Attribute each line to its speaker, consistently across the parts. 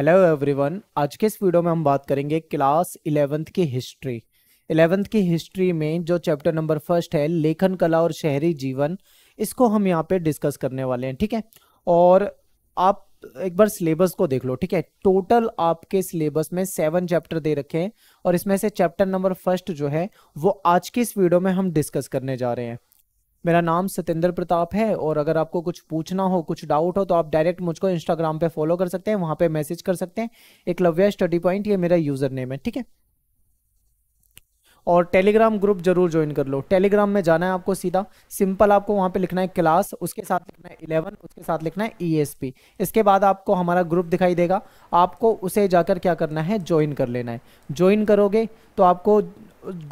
Speaker 1: hello everyone आज के इस वीडियो में हम बात करेंगे क्लास इलेवेंथ की हिस्ट्री इलेवेंथ की हिस्ट्री में जो चैप्टर नंबर फर्स्ट है लेखन कला और शहरी जीवन इसको हम यहाँ पे डिस्कस करने वाले हैं ठीक है और आप एक बार सिलेबस को देख लो ठीक है टोटल आपके सिलेबस में सेवन चैप्टर दे रखे हैं और इसमें से चैप्टर नंबर फर्स्ट जो है वो आज के इस वीडियो में हम डिस्कस करने जा रहे हैं मेरा नाम सतेंद्र प्रताप है और अगर आपको कुछ पूछना हो कुछ डाउट हो तो आप डायरेक्ट मुझको इंस्टाग्राम पे फॉलो कर सकते हैं वहां पे मैसेज कर सकते हैं एक लव्य स्टडी पॉइंट ये मेरा यूज़र नेम है ठीक है और टेलीग्राम ग्रुप जरूर ज्वाइन कर लो टेलीग्राम में जाना है आपको सीधा सिंपल आपको वहां पे लिखना है क्लास उसके साथ लिखना है इलेवन उसके साथ लिखना है ई e इसके बाद आपको हमारा ग्रुप दिखाई देगा आपको उसे जाकर क्या करना है ज्वाइन कर लेना है ज्वाइन करोगे तो आपको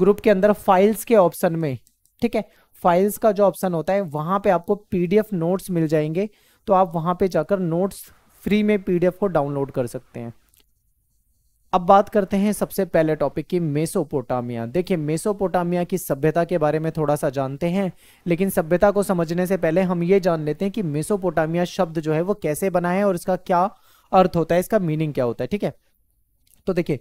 Speaker 1: ग्रुप के अंदर फाइल्स के ऑप्शन में ठीक है फाइल्स का जो ऑप्शन होता है वहाँ पे आपको पीडीएफ नोट्स मिल जाएंगे तो आप वहाँ पे जाकर नोट्स फ्री में पीडीएफ को डाउनलोड कर सकते हैं अब बात करते हैं सबसे पहले टॉपिक की मेसोपोटामिया देखिए मेसोपोटामिया की सभ्यता के बारे में थोड़ा सा जानते हैं लेकिन सभ्यता को समझने से पहले हम ये जान लेते हैं कि मेसोपोटामिया शब्द जो है वो कैसे बना है और इसका क्या अर्थ होता है इसका मीनिंग क्या होता है ठीक है तो देखिए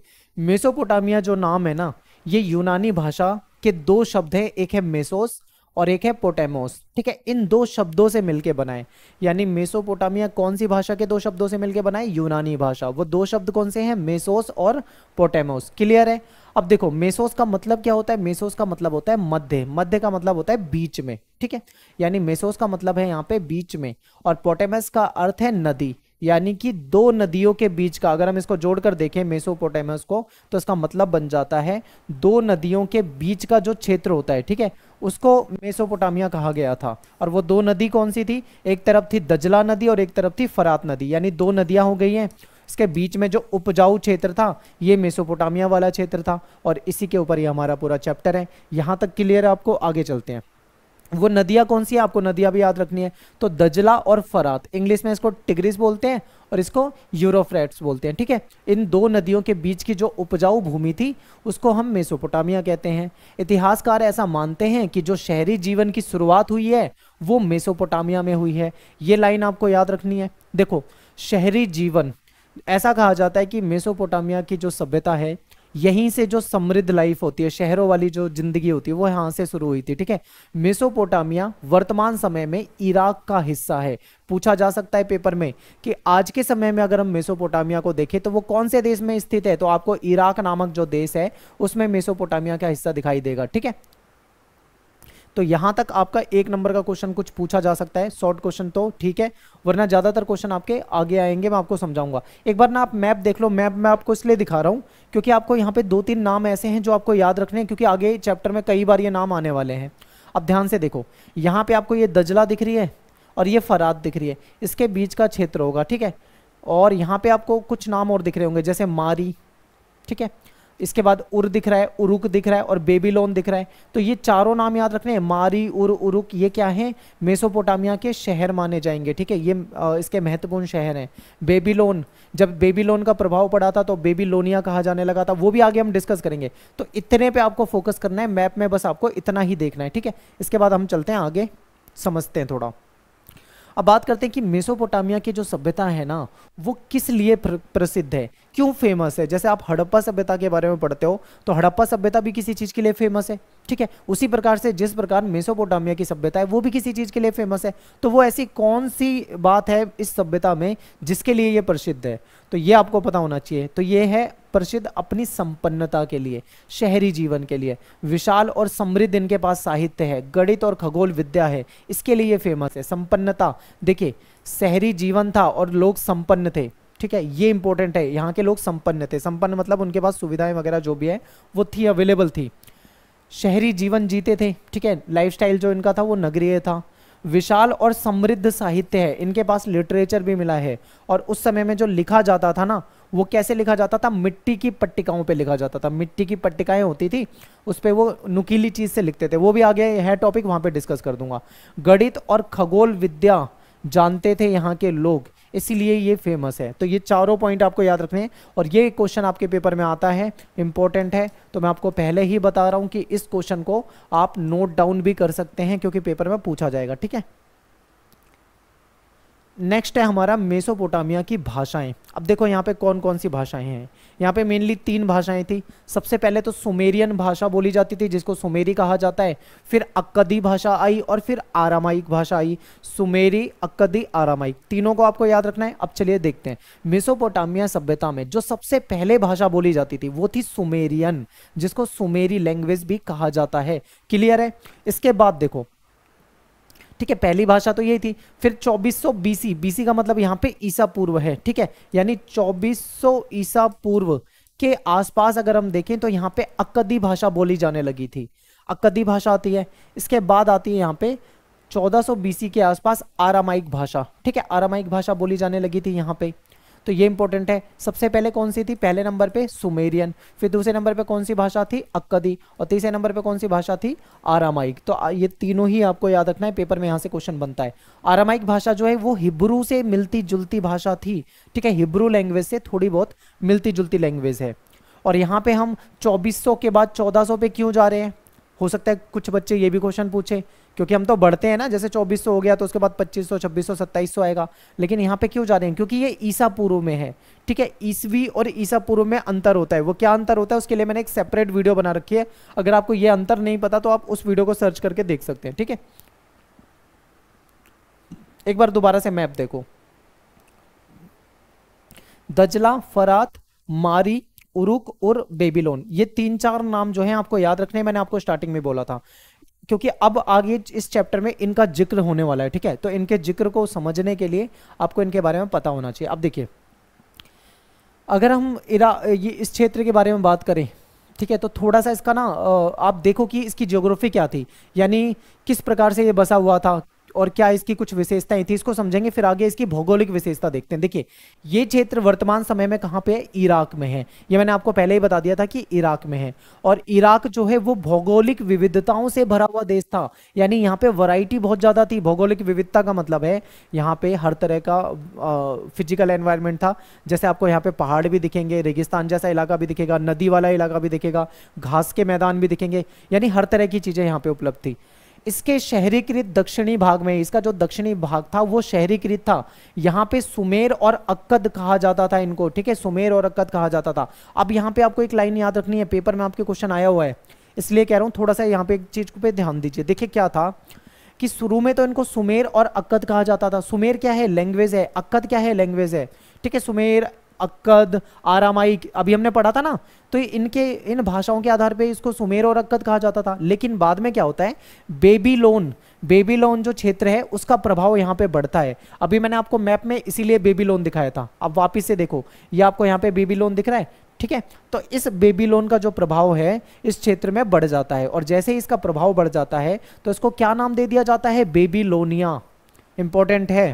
Speaker 1: मेसोपोटामिया जो नाम है ना ये यूनानी भाषा के दो शब्द हैं एक है मेसोस और एक है पोटेमोस ठीक है इन दो शब्दों से मिलके बनाए यानी मेसोपोटामिया कौन सी भाषा के दो शब्दों से मिलके बनाए यूनानी भाषा वो दो शब्द कौन से हैं मेसोस और पोटेमोस क्लियर है अब देखो मेसोस का मतलब क्या होता है मेसोस का मतलब होता है मध्य मध्य का मतलब होता है बीच में ठीक है यानी मेसोस का मतलब है यहाँ पे बीच में और पोटेमस का अर्थ है नदी यानी कि दो नदियों के बीच का अगर हम इसको जोड़कर देखें मेसोपोटामस को तो इसका मतलब बन जाता है दो नदियों के बीच का जो क्षेत्र होता है ठीक है उसको मेसोपोटामिया कहा गया था और वो दो नदी कौन सी थी एक तरफ थी दजला नदी और एक तरफ थी फरात नदी यानी दो नदियां हो गई हैं इसके बीच में जो उपजाऊ क्षेत्र था ये मेसोपोटामिया वाला क्षेत्र था और इसी के ऊपर ये हमारा पूरा चैप्टर है यहाँ तक क्लियर आपको आगे चलते हैं वो नदियाँ कौन सी है आपको नदियाँ भी याद रखनी है तो दजला और फरात इंग्लिश में इसको टिग्रिस बोलते हैं और इसको यूरोफ्रेट्स बोलते हैं ठीक है इन दो नदियों के बीच की जो उपजाऊ भूमि थी उसको हम मेसोपोटामिया कहते हैं इतिहासकार ऐसा मानते हैं कि जो शहरी जीवन की शुरुआत हुई है वो मेसोपोटामिया में हुई है ये लाइन आपको याद रखनी है देखो शहरी जीवन ऐसा कहा जाता है कि मेसोपोटामिया की जो सभ्यता है यहीं से जो समृद्ध लाइफ होती है शहरों वाली जो जिंदगी होती है वो यहां से शुरू हुई थी ठीक है मेसोपोटामिया वर्तमान समय में इराक का हिस्सा है पूछा जा सकता है पेपर में कि आज के समय में अगर हम मेसोपोटामिया को देखें तो वो कौन से देश में स्थित है तो आपको इराक नामक जो देश है उसमें मेसोपोटामिया का हिस्सा दिखाई देगा ठीक है तो यहां तक आपका एक नंबर का क्वेश्चन कुछ पूछा जा सकता है शॉर्ट क्वेश्चन तो ठीक है वरना ज़्यादातर क्वेश्चन आपके आगे आएंगे मैं आपको समझाऊंगा एक बार ना आप मैप देख लो मैप मैं आपको इसलिए दिखा रहा हूं क्योंकि आपको यहाँ पे दो तीन नाम ऐसे हैं जो आपको याद रखने हैं क्योंकि आगे चैप्टर में कई बार ये नाम आने वाले हैं अब ध्यान से देखो यहाँ पर आपको ये दजला दिख रही है और ये फरात दिख रही है इसके बीच का क्षेत्र होगा ठीक है और यहाँ पे आपको कुछ नाम और दिख रहे होंगे जैसे मारी ठीक है इसके बाद उर दिख रहा है उरुक दिख रहा है और बेबीलोन दिख रहा है तो ये चारों नाम याद रखने हैं मारी उर उरुक ये क्या है मेसोपोटामिया के शहर माने जाएंगे ठीक है ये इसके महत्वपूर्ण शहर हैं बेबीलोन जब बेबीलोन का प्रभाव पड़ा था तो बेबीलोनिया कहा जाने लगा था वो भी आगे हम डिस्कस करेंगे तो इतने पर आपको फोकस करना है मैप में बस आपको इतना ही देखना है ठीक है इसके बाद हम चलते हैं आगे समझते हैं थोड़ा अब बात करते हैं कि मेसोपोटामिया की जो सभ्यता है ना वो किस लिए प्रसिद्ध है क्यों फेमस है जैसे आप हड़प्पा सभ्यता के बारे में पढ़ते हो तो हड़प्पा सभ्यता भी किसी चीज़ के लिए फेमस है ठीक है उसी प्रकार से जिस प्रकार मेसोपोटामिया की सभ्यता है वो भी किसी चीज़ के लिए फेमस है तो वो ऐसी कौन सी बात है इस सभ्यता में जिसके लिए ये प्रसिद्ध है तो ये आपको पता होना चाहिए तो ये है प्रसिद्ध अपनी संपन्नता के लिए शहरी जीवन के लिए विशाल और समृद्ध इनके पास साहित्य है गणित और खगोल विद्या है इसके लिए ये फेमस है संपन्नता देखिए शहरी जीवन था और लोग संपन्न थे ठीक है ये इंपॉर्टेंट है यहाँ के लोग संपन्न थे संपन्न मतलब उनके पास सुविधाएं वगैरह जो भी है वो थी अवेलेबल थी शहरी जीवन जीते थे ठीक है लाइफस्टाइल जो इनका था वो नगरीय था विशाल और समृद्ध साहित्य है इनके पास लिटरेचर भी मिला है और उस समय में जो लिखा जाता था ना वो कैसे लिखा जाता था मिट्टी की पट्टिकाओं पे लिखा जाता था मिट्टी की पट्टिकाएं होती थी उस पर वो नुकीली चीज़ से लिखते थे वो भी आगे है टॉपिक वहां पे डिस्कस कर दूंगा गणित और खगोल विद्या जानते थे यहाँ के लोग इसीलिए ये फेमस है तो ये चारों पॉइंट आपको याद रखने हैं और ये क्वेश्चन आपके पेपर में आता है इंपॉर्टेंट है तो मैं आपको पहले ही बता रहा हूँ कि इस क्वेश्चन को आप नोट डाउन भी कर सकते हैं क्योंकि पेपर में पूछा जाएगा ठीक है नेक्स्ट है हमारा मेसोपोटामिया की भाषाएं अब देखो यहाँ पे कौन कौन सी भाषाएं हैं यहाँ पे मेनली तीन भाषाएं थी सबसे पहले तो सुमेरियन भाषा बोली जाती थी जिसको सुमेरी कहा जाता है फिर अक्कदी भाषा आई और फिर आरामाइक भाषा आई सुमेरी अक्कदी आरामाइक तीनों को आपको याद रखना है अब चलिए देखते हैं मेसोपोटामिया सभ्यता में जो सबसे पहले भाषा बोली जाती थी वो थी सुमेरियन जिसको सुमेरी लैंग्वेज भी कहा जाता है क्लियर है इसके बाद देखो ठीक है पहली भाषा तो यही थी फिर 2400 बीसी बीसी का मतलब यहाँ पे ईसा पूर्व है ठीक है यानी 2400 ईसा पूर्व के आसपास अगर हम देखें तो यहाँ पे अक्कदी भाषा बोली जाने लगी थी अक्कदी भाषा आती है इसके बाद आती है यहाँ पे 1400 बीसी के आसपास आरामाइक भाषा ठीक है आरामाइक भाषा बोली जाने लगी थी यहाँ पे तो ये इंपॉर्टेंट है सबसे पहले कौन सी थी पहले नंबर पे सुमेरियन फिर दूसरे नंबर पे कौन सी भाषा थी अक्कदी और तीसरे नंबर पे कौन सी भाषा थी आरामाइक तो ये तीनों ही आपको याद रखना है पेपर में यहां से क्वेश्चन बनता है आरामाइक भाषा जो है वो हिब्रू से मिलती जुलती भाषा थी ठीक है हिब्रू लैंग्वेज से थोड़ी बहुत मिलती जुलती लैंग्वेज है और यहाँ पे हम चौबीस के बाद चौदह पे क्यों जा रहे हैं हो सकता है कुछ बच्चे ये भी क्वेश्चन पूछे क्योंकि हम तो बढ़ते हैं ना जैसे 2400 हो गया तो उसके बाद 2500 2600 2700 आएगा लेकिन यहाँ पे क्यों जा रहे हैं क्योंकि ये ईसा पूर्व में है ठीक है ईसवी और ईसा पूर्व में अंतर होता है वो क्या अंतर होता है उसके लिए मैंने एक सेपरेट वीडियो बना रखी है अगर आपको ये अंतर नहीं पता तो आप उस वीडियो को सर्च करके देख सकते हैं ठीक है एक बार दोबारा से मैप देखो दजला फरात मारी उरुक और बेबीलोन ये तीन चार नाम जो है आपको याद रखने मैंने आपको स्टार्टिंग में बोला था क्योंकि अब आगे इस चैप्टर में इनका जिक्र होने वाला है ठीक है तो इनके जिक्र को समझने के लिए आपको इनके बारे में पता होना चाहिए अब देखिए अगर हम इरा ये इस क्षेत्र के बारे में बात करें ठीक है तो थोड़ा सा इसका ना आप देखो कि इसकी ज्योग्राफी क्या थी यानी किस प्रकार से ये बसा हुआ था और क्या इसकी कुछ विशेषताएं थी इसको समझेंगे फिर आगे इसकी भौगोलिक विशेषता देखते हैं देखिए ये क्षेत्र वर्तमान समय में कहाँ पे है इराक में है ये मैंने आपको पहले ही बता दिया था कि इराक में है और इराक जो है वो भौगोलिक विविधताओं से भरा हुआ देश था यानी यहाँ पे वराइटी बहुत ज़्यादा थी भौगोलिक विविधता का मतलब है यहाँ पे हर तरह का फिजिकल एनवायरमेंट था जैसे आपको यहाँ पे पहाड़ भी दिखेंगे रेगिस्तान जैसा इलाका भी दिखेगा नदी वाला इलाका भी दिखेगा घास के मैदान भी दिखेंगे यानी हर तरह की चीज़ें यहाँ पे उपलब्ध थी इसके शहरीकृत दक्षिणी भाग में इसका जो दक्षिणी भाग था वो शहरीकृत था यहाँ पे सुमेर और अक्कद कहा जाता था इनको ठीक है सुमेर और अक्कद कहा जाता था अब यहाँ पे आपको एक लाइन याद रखनी है पेपर में आपके क्वेश्चन आया हुआ है इसलिए कह रहा हूँ थोड़ा सा यहाँ पे एक चीज पे ध्यान दीजिए देखिए क्या था कि शुरू में तो इनको सुमेर और अक्कद कहा जाता था सुमेर क्या है लैंग्वेज है अक्कद क्या है लैंग्वेज है ठीक है सुमेर अक्कद आरामाई अभी हमने पढ़ा था ना तो इनके इन भाषाओं के आधार पे इसको सुमेर और अक्कद कहा जाता था लेकिन बाद में क्या होता है बेबीलोन बेबीलोन जो क्षेत्र है उसका प्रभाव यहाँ पे बढ़ता है अभी मैंने आपको मैप में इसीलिए बेबीलोन दिखाया था अब वापिस से देखो ये आपको यहाँ पे बेबीलोन दिख रहा है ठीक है तो इस बेबी लोन का जो प्रभाव है इस क्षेत्र में बढ़ जाता है और जैसे ही इसका प्रभाव बढ़ जाता है तो इसको क्या नाम दे दिया जाता है बेबी लोनिया इंपॉर्टेंट है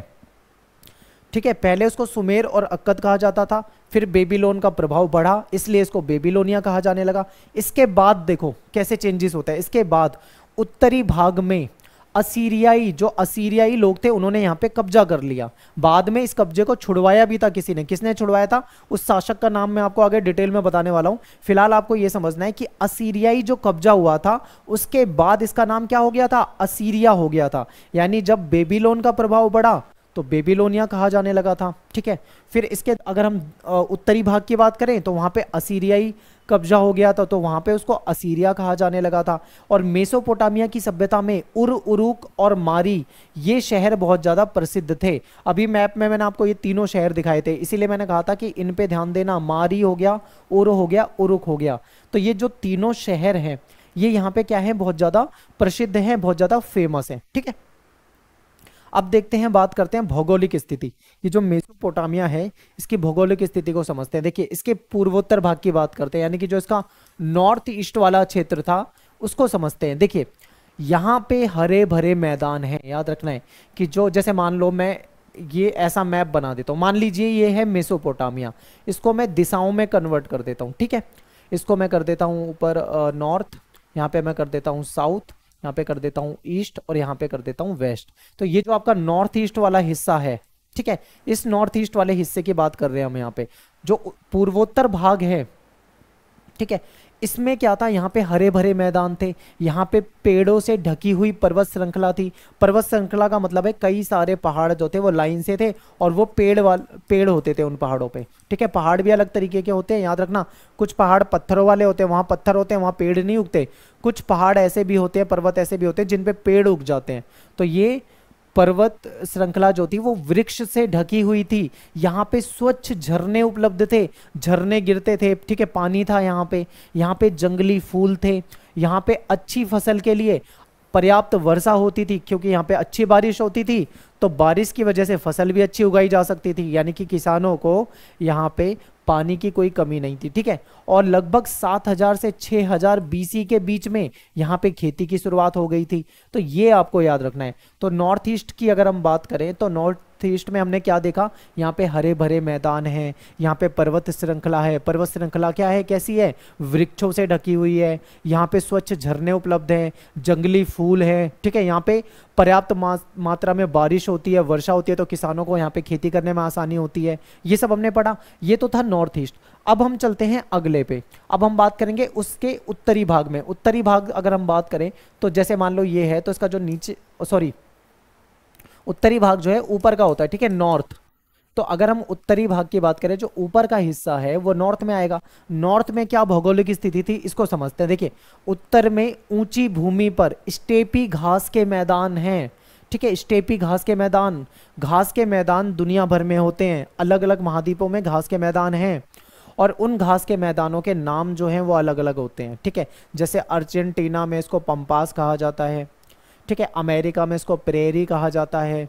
Speaker 1: ठीक है पहले उसको सुमेर और अक्कद कहा जाता था फिर बेबीलोन का प्रभाव बढ़ा इसलिए इसको बेबीलोनिया कहा जाने लगा इसके बाद देखो कैसे चेंजेस होता है इसके बाद उत्तरी भाग में असीरियाई जो असीरियाई लोग थे उन्होंने यहाँ पे कब्जा कर लिया बाद में इस कब्जे को छुड़वाया भी था किसी ने किसने छुड़वाया था उस शासक का नाम मैं आपको आगे डिटेल में बताने वाला हूँ फिलहाल आपको ये समझना है कि असीरियाई जो कब्जा हुआ था उसके बाद इसका नाम क्या हो गया था असीरिया हो गया था यानी जब बेबीलोन का प्रभाव बढ़ा तो बेबीलोनिया कहा जाने लगा था ठीक है फिर इसके अगर हम उत्तरी भाग की बात करें तो वहाँ पे असीरियाई कब्जा हो गया था तो वहाँ पे उसको असीरिया कहा जाने लगा था और मेसोपोटामिया की सभ्यता में उर उरुक और मारी ये शहर बहुत ज़्यादा प्रसिद्ध थे अभी मैप में मैंने आपको ये तीनों शहर दिखाए थे इसीलिए मैंने कहा था कि इन पर ध्यान देना मारी हो गया उर हो गया उरुक हो गया तो ये जो तीनों शहर हैं ये यहाँ पे क्या है बहुत ज़्यादा प्रसिद्ध हैं बहुत ज़्यादा फेमस हैं ठीक है अब देखते हैं बात करते हैं भौगोलिक स्थिति ये जो मेसोपोटामिया है इसकी भौगोलिक स्थिति को समझते हैं देखिए इसके पूर्वोत्तर भाग की बात करते हैं यानी कि जो इसका नॉर्थ ईस्ट वाला क्षेत्र था उसको समझते हैं देखिए यहाँ पे हरे भरे मैदान हैं याद रखना है कि जो जैसे मान लो मैं ये ऐसा मैप बना देता हूँ मान लीजिए ये है मेसोपोटामिया इसको मैं दिशाओं में कन्वर्ट कर देता हूँ ठीक है इसको मैं कर देता हूँ ऊपर नॉर्थ यहाँ पे मैं कर देता हूँ साउथ यहाँ पे कर देता हूँ ईस्ट और यहाँ पे कर देता हूँ वेस्ट तो ये जो आपका नॉर्थ ईस्ट वाला हिस्सा है ठीक है इस नॉर्थ ईस्ट वाले हिस्से की बात कर रहे हैं हम यहाँ पे जो पूर्वोत्तर भाग है ठीक है इसमें क्या था यहाँ पे हरे भरे मैदान थे यहाँ पे पेड़ों से ढकी हुई पर्वत श्रृंखला थी पर्वत श्रृंखला का मतलब है कई सारे पहाड़ जो थे वो लाइन से थे और वो पेड़ वाल पेड़ होते थे उन पहाड़ों पे ठीक है पहाड़ भी अलग तरीके के होते हैं याद रखना कुछ पहाड़ पत्थरों वाले होते हैं वहाँ पत्थर होते हैं वहाँ पेड़ नहीं उगते कुछ पहाड़ ऐसे भी होते हैं पर्वत ऐसे भी होते हैं जिनपे पेड़ उग जाते हैं तो ये पर्वत श्रृंखला जो थी वो वृक्ष से ढकी हुई थी यहाँ पे स्वच्छ झरने उपलब्ध थे झरने गिरते थे ठीक है पानी था यहाँ पे यहाँ पे जंगली फूल थे यहाँ पे अच्छी फसल के लिए पर्याप्त वर्षा होती थी क्योंकि यहाँ पे अच्छी बारिश होती थी तो बारिश की वजह से फसल भी अच्छी उगाई जा सकती थी यानी कि किसानों को यहाँ पे पानी की कोई कमी नहीं थी ठीक है और लगभग 7000 से 6000 बीसी के बीच में यहाँ पे खेती की शुरुआत हो गई थी तो ये आपको याद रखना है तो नॉर्थ ईस्ट की अगर हम बात करें तो नॉर्थ ईस्ट में हमने क्या देखा यहाँ पे हरे भरे मैदान हैं यहाँ पे पर्वत श्रृंखला है पर्वत श्रृंखला क्या है कैसी है वृक्षों से ढकी हुई है यहाँ पे स्वच्छ झरने उपलब्ध हैं जंगली फूल हैं ठीक है यहाँ पे पर्याप्त मात्रा में बारिश होती है वर्षा होती है तो किसानों को यहाँ पे खेती करने में आसानी होती है ये सब हमने पढ़ा ये तो था नॉर्थ ईस्ट अब हम चलते हैं अगले पे अब हम बात करेंगे उसके उत्तरी भाग में उत्तरी भाग अगर हम बात करें तो जैसे मान लो ये है तो इसका जो नीचे सॉरी उत्तरी भाग जो है ऊपर का होता है ठीक है नॉर्थ तो अगर हम उत्तरी भाग की बात करें जो ऊपर का हिस्सा है वो नॉर्थ में आएगा नॉर्थ में क्या भौगोलिक स्थिति थी इसको समझते हैं देखिए उत्तर में ऊंची भूमि पर स्टेपी घास के मैदान हैं ठीक है स्टेपी घास के मैदान घास के मैदान दुनिया भर में होते हैं अलग अलग महाद्वीपों में घास के मैदान हैं और उन घास के मैदानों के नाम जो हैं वो अलग अलग होते हैं ठीक है जैसे अर्जेंटीना में इसको पम्पास कहा जाता है ठीक है अमेरिका में इसको प्रेरी कहा जाता है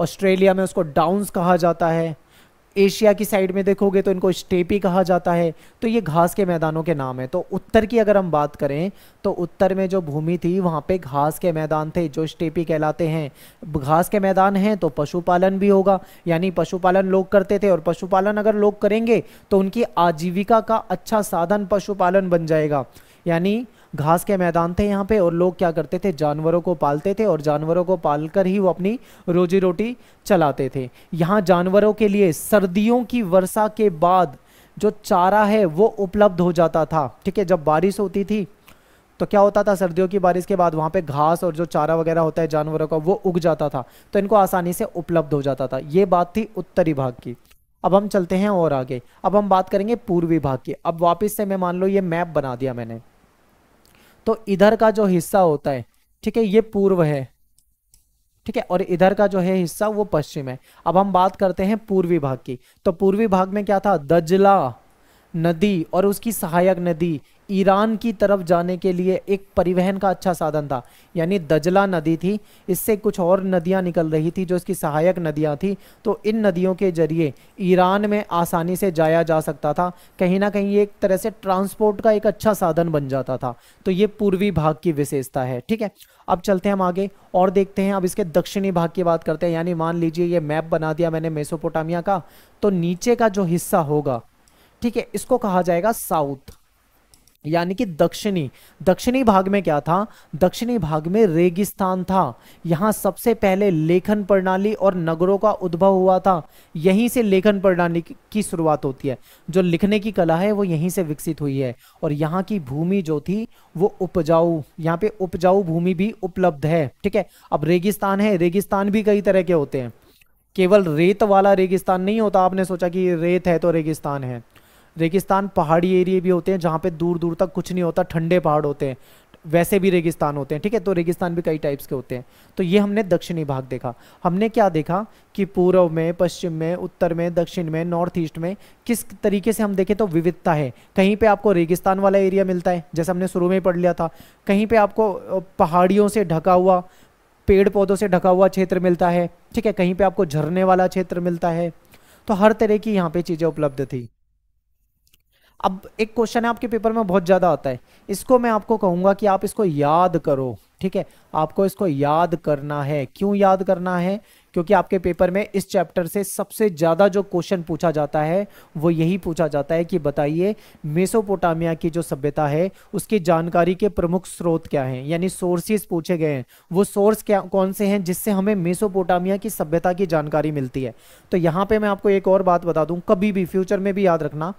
Speaker 1: ऑस्ट्रेलिया में उसको डाउन्स कहा जाता है एशिया की साइड में देखोगे तो इनको स्टेपी कहा जाता है तो ये घास के मैदानों के नाम है तो उत्तर की अगर हम बात करें तो उत्तर में जो भूमि थी वहाँ पे घास के मैदान थे जो स्टेपी कहलाते हैं घास के मैदान हैं तो पशुपालन भी होगा यानी पशुपालन लोग करते थे और पशुपालन अगर लोग करेंगे तो उनकी आजीविका का अच्छा साधन पशुपालन बन जाएगा यानी घास के मैदान थे यहाँ पे और लोग क्या करते थे जानवरों को पालते थे और जानवरों को पाल कर ही वो अपनी रोजी रोटी चलाते थे यहाँ जानवरों के लिए सर्दियों की वर्षा के बाद जो चारा है वो उपलब्ध हो जाता था ठीक है जब बारिश होती थी तो क्या होता था सर्दियों की बारिश के बाद वहाँ पे घास और जो चारा वगैरह होता है जानवरों का वो उग जाता था तो इनको आसानी से उपलब्ध हो जाता था ये बात थी उत्तरी भाग की अब हम चलते हैं और आगे अब हम बात करेंगे पूर्वी भाग की अब वापस से मैं मान लो ये मैप बना दिया मैंने तो इधर का जो हिस्सा होता है ठीक है ये पूर्व है ठीक है और इधर का जो है हिस्सा वो पश्चिम है अब हम बात करते हैं पूर्वी भाग की तो पूर्वी भाग में क्या था दजला नदी और उसकी सहायक नदी ईरान की तरफ जाने के लिए एक परिवहन का अच्छा साधन था यानी दजला नदी थी इससे कुछ और नदियां निकल रही थी जो इसकी सहायक नदियां थी तो इन नदियों के जरिए ईरान में आसानी से जाया जा सकता था कहीं ना कहीं ये एक तरह से ट्रांसपोर्ट का एक अच्छा साधन बन जाता था तो ये पूर्वी भाग की विशेषता है ठीक है अब चलते हैं हम आगे और देखते हैं अब इसके दक्षिणी भाग की बात करते हैं यानी मान लीजिए ये मैप बना दिया मैंने मेसोपोटामिया का तो नीचे का जो हिस्सा होगा ठीक है इसको कहा जाएगा साउथ यानी कि दक्षिणी दक्षिणी भाग में क्या था दक्षिणी भाग में रेगिस्तान था यहाँ सबसे पहले लेखन प्रणाली और नगरों का उद्भव हुआ था यहीं से लेखन प्रणाली की शुरुआत होती है जो लिखने की कला है वो यहीं से विकसित हुई है और यहाँ की भूमि जो थी वो उपजाऊ यहाँ पे उपजाऊ भूमि भी उपलब्ध है ठीक है अब रेगिस्तान है रेगिस्तान भी कई तरह के होते हैं केवल रेत वाला रेगिस्तान नहीं होता आपने सोचा कि रेत है तो रेगिस्तान है रेगिस्तान पहाड़ी एरिए भी होते हैं जहाँ पे दूर दूर तक कुछ नहीं होता ठंडे पहाड़ होते हैं वैसे भी रेगिस्तान होते हैं ठीक है तो रेगिस्तान भी कई टाइप्स के होते हैं तो ये हमने दक्षिणी भाग देखा हमने क्या देखा कि पूर्व में पश्चिम में उत्तर में दक्षिण में नॉर्थ ईस्ट में किस तरीके से हम देखें तो विविधता है कहीं पे आपको रेगिस्तान वाला एरिया मिलता है जैसे हमने शुरू में पढ़ लिया था कहीं पर आपको पहाड़ियों से ढका हुआ पेड़ पौधों से ढका हुआ क्षेत्र मिलता है ठीक है कहीं पर आपको झरने वाला क्षेत्र मिलता है तो हर तरह की यहाँ पे चीज़ें उपलब्ध थी अब एक क्वेश्चन है आपके पेपर में बहुत ज़्यादा आता है इसको मैं आपको कहूंगा कि आप इसको याद करो ठीक है आपको इसको याद करना है क्यों याद करना है क्योंकि आपके पेपर में इस चैप्टर से सबसे ज़्यादा जो क्वेश्चन पूछा जाता है वो यही पूछा जाता है कि बताइए मेसोपोटामिया की जो सभ्यता है उसकी जानकारी के प्रमुख स्रोत क्या हैं यानी सोर्सेस पूछे गए हैं वो सोर्स क्या कौन से हैं जिससे हमें मेसोपोटामिया की सभ्यता की जानकारी मिलती है तो यहाँ पे मैं आपको एक और बात बता दूँ कभी भी फ्यूचर में भी याद रखना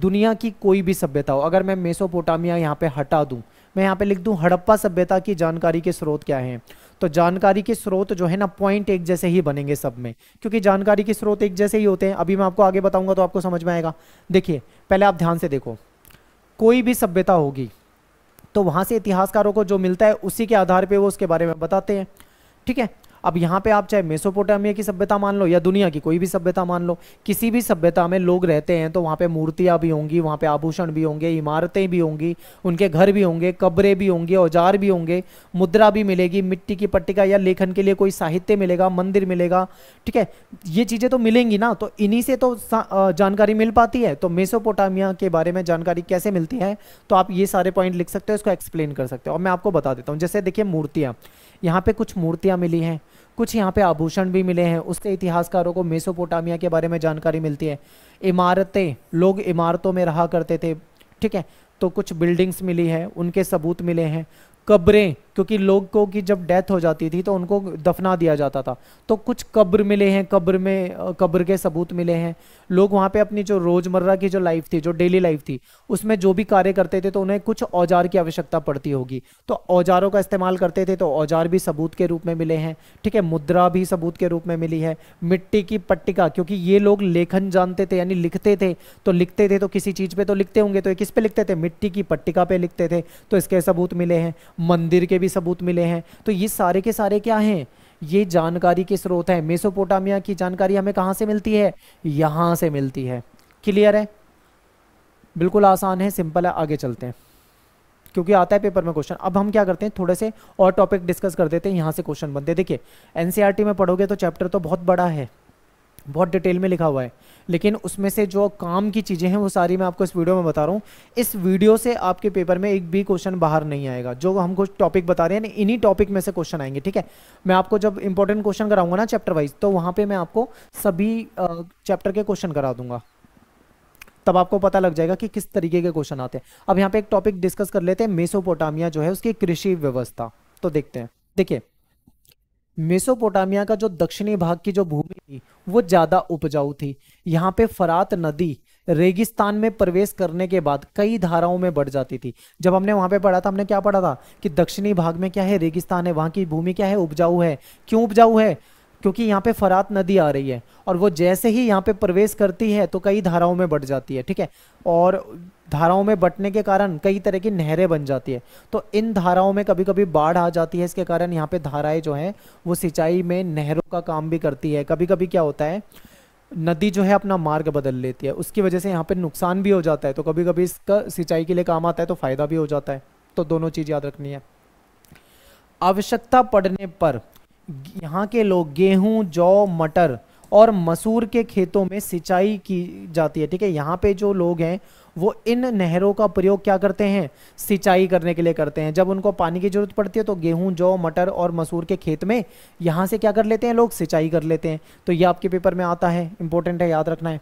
Speaker 1: दुनिया की कोई भी सभ्यता हो अगर मैं मेसोपोटामिया यहाँ पे हटा दूँ मैं यहाँ पे लिख दूँ हड़प्पा सभ्यता की जानकारी के स्रोत क्या हैं तो जानकारी के स्रोत जो है ना पॉइंट एक जैसे ही बनेंगे सब में क्योंकि जानकारी के स्रोत एक जैसे ही होते हैं अभी मैं आपको आगे बताऊंगा तो आपको समझ में आएगा देखिए पहले आप ध्यान से देखो कोई भी सभ्यता होगी तो वहाँ से इतिहासकारों को जो मिलता है उसी के आधार पर वो उसके बारे में बताते हैं ठीक है अब यहाँ पे आप चाहे मेसोपोटामिया की सभ्यता मान लो या दुनिया की कोई भी सभ्यता मान लो किसी भी सभ्यता में लोग रहते हैं तो वहाँ पे मूर्तियाँ भी होंगी वहाँ पे आभूषण भी होंगे इमारतें भी होंगी उनके घर भी होंगे कब्रें भी होंगे औजार भी होंगे मुद्रा भी मिलेगी मिट्टी की पट्टिका या लेखन के लिए कोई साहित्य मिलेगा मंदिर मिलेगा ठीक है ये चीज़ें तो मिलेंगी ना तो इन्हीं से तो जानकारी मिल पाती है तो मेसोपोटामिया के बारे में जानकारी कैसे मिलती है तो आप ये सारे पॉइंट लिख सकते हो इसको एक्सप्लेन कर सकते हो और मैं आपको बता देता हूँ जैसे देखिए मूर्तियाँ यहाँ पे कुछ मूर्तियाँ मिली हैं कुछ यहाँ पे आभूषण भी मिले हैं उससे इतिहासकारों को मेसोपोटामिया के बारे में जानकारी मिलती है इमारतें लोग इमारतों में रहा करते थे ठीक है तो कुछ बिल्डिंग्स मिली है उनके सबूत मिले हैं कब्रें क्योंकि लोग को कि जब डेथ हो जाती थी तो उनको दफना दिया जाता था तो कुछ कब्र मिले हैं कब्र में कब्र के सबूत मिले हैं लोग वहाँ पे अपनी जो रोज़मर्रा की जो लाइफ थी जो डेली लाइफ थी उसमें जो भी कार्य करते थे तो उन्हें कुछ औजार की आवश्यकता पड़ती होगी तो औजारों का इस्तेमाल करते थे तो औजार भी सबूत के रूप में मिले हैं ठीक है मुद्रा भी सबूत के रूप में मिली है मिट्टी की पट्टिका क्योंकि ये लोग लेखन जानते थे यानी लिखते थे तो लिखते थे तो किसी चीज़ पर तो लिखते होंगे तो किस पे लिखते थे मिट्टी की पट्टिका पे लिखते थे तो इसके सबूत मिले हैं मंदिर के भी सबूत मिले हैं तो ये सारे के सारे क्या हैं ये जानकारी के स्रोत हैं मेसोपोटामिया की जानकारी हमें कहाँ से मिलती है यहाँ से मिलती है क्लियर है बिल्कुल आसान है सिंपल है आगे चलते हैं क्योंकि आता है पेपर में क्वेश्चन अब हम क्या करते हैं थोड़े से और टॉपिक डिस्कस कर देते हैं यहाँ से क्वेश्चन बनते हैं देखिए एनसीईआरटी e में पढ़ोगे तो चैप्टर तो बहुत बड़ा है बहुत डिटेल में लिखा हुआ है लेकिन उसमें से जो काम की चीज़ें हैं वो सारी मैं आपको इस वीडियो में बता रहा हूँ इस वीडियो से आपके पेपर में एक भी क्वेश्चन बाहर नहीं आएगा जो हमको टॉपिक बता रहे हैं इन्हीं टॉपिक में से क्वेश्चन आएंगे ठीक है मैं आपको जब इंपॉर्टेंट क्वेश्चन कराऊंगा ना चैप्टर वाइज तो वहाँ पर मैं आपको सभी चैप्टर के क्वेश्चन करा दूंगा तब आपको पता लग जाएगा कि किस तरीके के क्वेश्चन आते हैं अब यहाँ पे एक टॉपिक डिस्कस कर लेते हैं मेसोपोटामिया जो है उसकी कृषि व्यवस्था तो देखते हैं देखिए मेसोपोटामिया का जो दक्षिणी भाग की जो भूमि थी वो ज़्यादा उपजाऊ थी यहाँ पे फरात नदी रेगिस्तान में प्रवेश करने के बाद कई धाराओं में बढ़ जाती थी जब हमने वहाँ पे पढ़ा था हमने क्या पढ़ा था कि दक्षिणी भाग में क्या है रेगिस्तान है वहाँ की भूमि क्या है उपजाऊ है क्यों उपजाऊ है क्योंकि यहाँ पे फरात नदी आ रही है और वो जैसे ही यहाँ पे प्रवेश करती है तो कई धाराओं में बढ़ जाती है ठीक है और धाराओं में बटने के कारण कई तरह की नहरें बन जाती है तो इन धाराओं में कभी कभी बाढ़ आ जाती है इसके कारण यहाँ पे धाराएं जो हैं वो सिंचाई में नहरों का काम भी करती है कभी कभी क्या होता है नदी जो है अपना मार्ग बदल लेती है उसकी वजह से यहाँ पे नुकसान भी हो जाता है तो कभी कभी इसका सिंचाई के लिए काम आता है तो फ़ायदा भी हो जाता है तो दोनों चीज़ याद रखनी है आवश्यकता पड़ने पर यहाँ के लोग गेहूं जौ मटर और मसूर के खेतों में सिंचाई की जाती है ठीक है यहाँ पे जो लोग हैं वो इन नहरों का प्रयोग क्या करते हैं सिंचाई करने के लिए करते हैं जब उनको पानी की ज़रूरत पड़ती है तो गेहूं जौ मटर और मसूर के खेत में यहां से क्या कर लेते हैं लोग सिंचाई कर लेते हैं तो ये आपके पेपर में आता है इंपॉर्टेंट है याद रखना है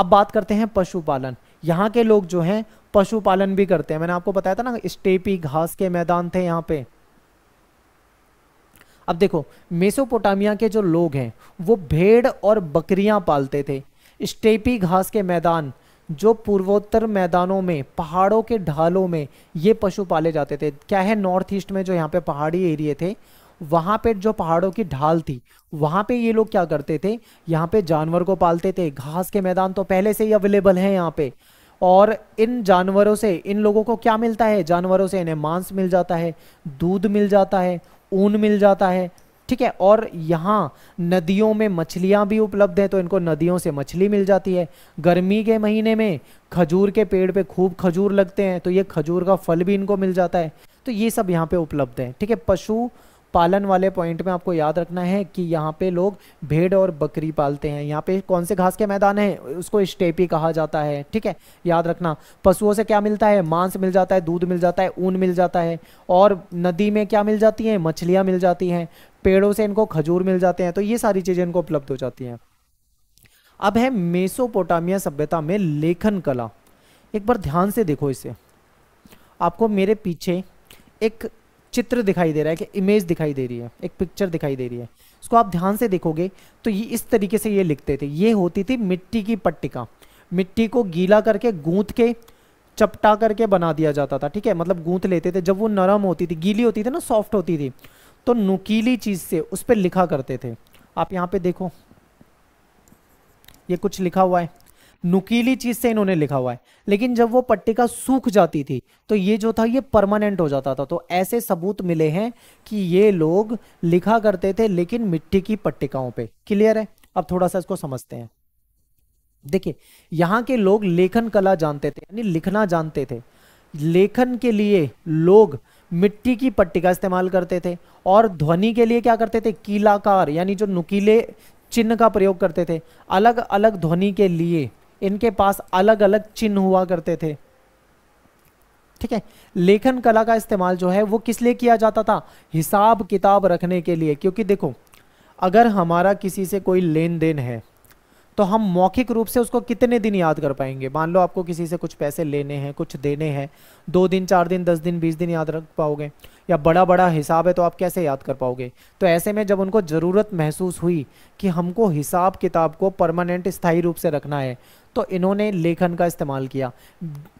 Speaker 1: अब बात करते हैं पशुपालन यहाँ के लोग जो है पशुपालन भी करते हैं मैंने आपको बताया था ना स्टेपी घास के मैदान थे यहाँ पे अब देखो मेसोपोटामिया के जो लोग हैं वो भेड़ और बकरियां पालते थे स्टेपी घास के मैदान जो पूर्वोत्तर मैदानों में पहाड़ों के ढालों में ये पशु पाले जाते थे क्या है नॉर्थ ईस्ट में जो यहाँ पे पहाड़ी एरिए थे वहाँ पे जो पहाड़ों की ढाल थी वहाँ पे ये लोग क्या करते थे यहाँ पे जानवर को पालते थे घास के मैदान तो पहले से ही अवेलेबल हैं यहाँ पे और इन जानवरों से इन लोगों को क्या मिलता है जानवरों से इन्हें मांस मिल जाता है दूध मिल जाता है ऊन मिल जाता है ठीक है और यहाँ नदियों में मछलियाँ भी उपलब्ध हैं तो इनको नदियों से मछली मिल जाती है गर्मी के महीने में खजूर के पेड़ पे खूब खजूर लगते हैं तो ये खजूर का फल भी इनको मिल जाता है तो ये सब यहाँ पे उपलब्ध है ठीक है पशु पालन वाले पॉइंट में आपको याद रखना है कि यहाँ पे लोग भेड़ और बकरी पालते हैं यहाँ पे कौन से घास के मैदान है उसको स्टेपी कहा जाता है ठीक है याद रखना पशुओं से क्या मिलता है मांस मिल जाता है दूध मिल जाता है ऊन मिल जाता है और नदी में क्या मिल जाती है मछलियाँ मिल जाती हैं पेड़ों से इनको खजूर मिल जाते हैं तो ये सारी चीज़ें इनको उपलब्ध हो जाती हैं अब है मेसोपोटामिया सभ्यता में लेखन कला एक बार ध्यान से देखो इसे आपको मेरे पीछे एक चित्र दिखाई दे रहा है कि इमेज दिखाई दे रही है एक पिक्चर दिखाई दे रही है इसको आप ध्यान से देखोगे तो ये इस तरीके से ये लिखते थे ये होती थी मिट्टी की पट्टिका मिट्टी को गीला करके गूंथ के चपटा करके बना दिया जाता था ठीक है मतलब गूंथ लेते थे जब वो नरम होती थी गीली होती थी ना सॉफ्ट होती थी तो नुकीली चीज़ से उस पर लिखा करते थे आप यहां पे देखो ये कुछ लिखा हुआ है नुकीली चीज से इन्होंने लिखा हुआ है लेकिन जब वो पट्टिका सूख जाती थी तो ये जो था ये परमानेंट हो जाता था तो ऐसे सबूत मिले हैं कि ये लोग लिखा करते थे लेकिन मिट्टी की पट्टिकाओं पे क्लियर है अब थोड़ा सा इसको समझते हैं देखिए यहां के लोग लेखन कला जानते थे यानी लिखना जानते थे लेखन के लिए लोग मिट्टी की पट्टी का इस्तेमाल करते थे और ध्वनि के लिए क्या करते थे कीलाकार यानी जो नुकीले चिन्ह का प्रयोग करते थे अलग अलग ध्वनि के लिए इनके पास अलग अलग चिन्ह हुआ करते थे ठीक है लेखन कला का इस्तेमाल जो है वो किस लिए किया जाता था हिसाब किताब रखने के लिए क्योंकि देखो अगर हमारा किसी से कोई लेन देन है तो हम मौखिक रूप से उसको कितने दिन याद कर पाएंगे मान लो आपको किसी से कुछ पैसे लेने हैं कुछ देने हैं दो दिन चार दिन दस दिन बीस दिन याद रख पाओगे या बड़ा बड़ा हिसाब है तो आप कैसे याद कर पाओगे तो ऐसे में जब उनको ज़रूरत महसूस हुई कि हमको हिसाब किताब को परमानेंट स्थायी रूप से रखना है तो इन्होंने लेखन का इस्तेमाल किया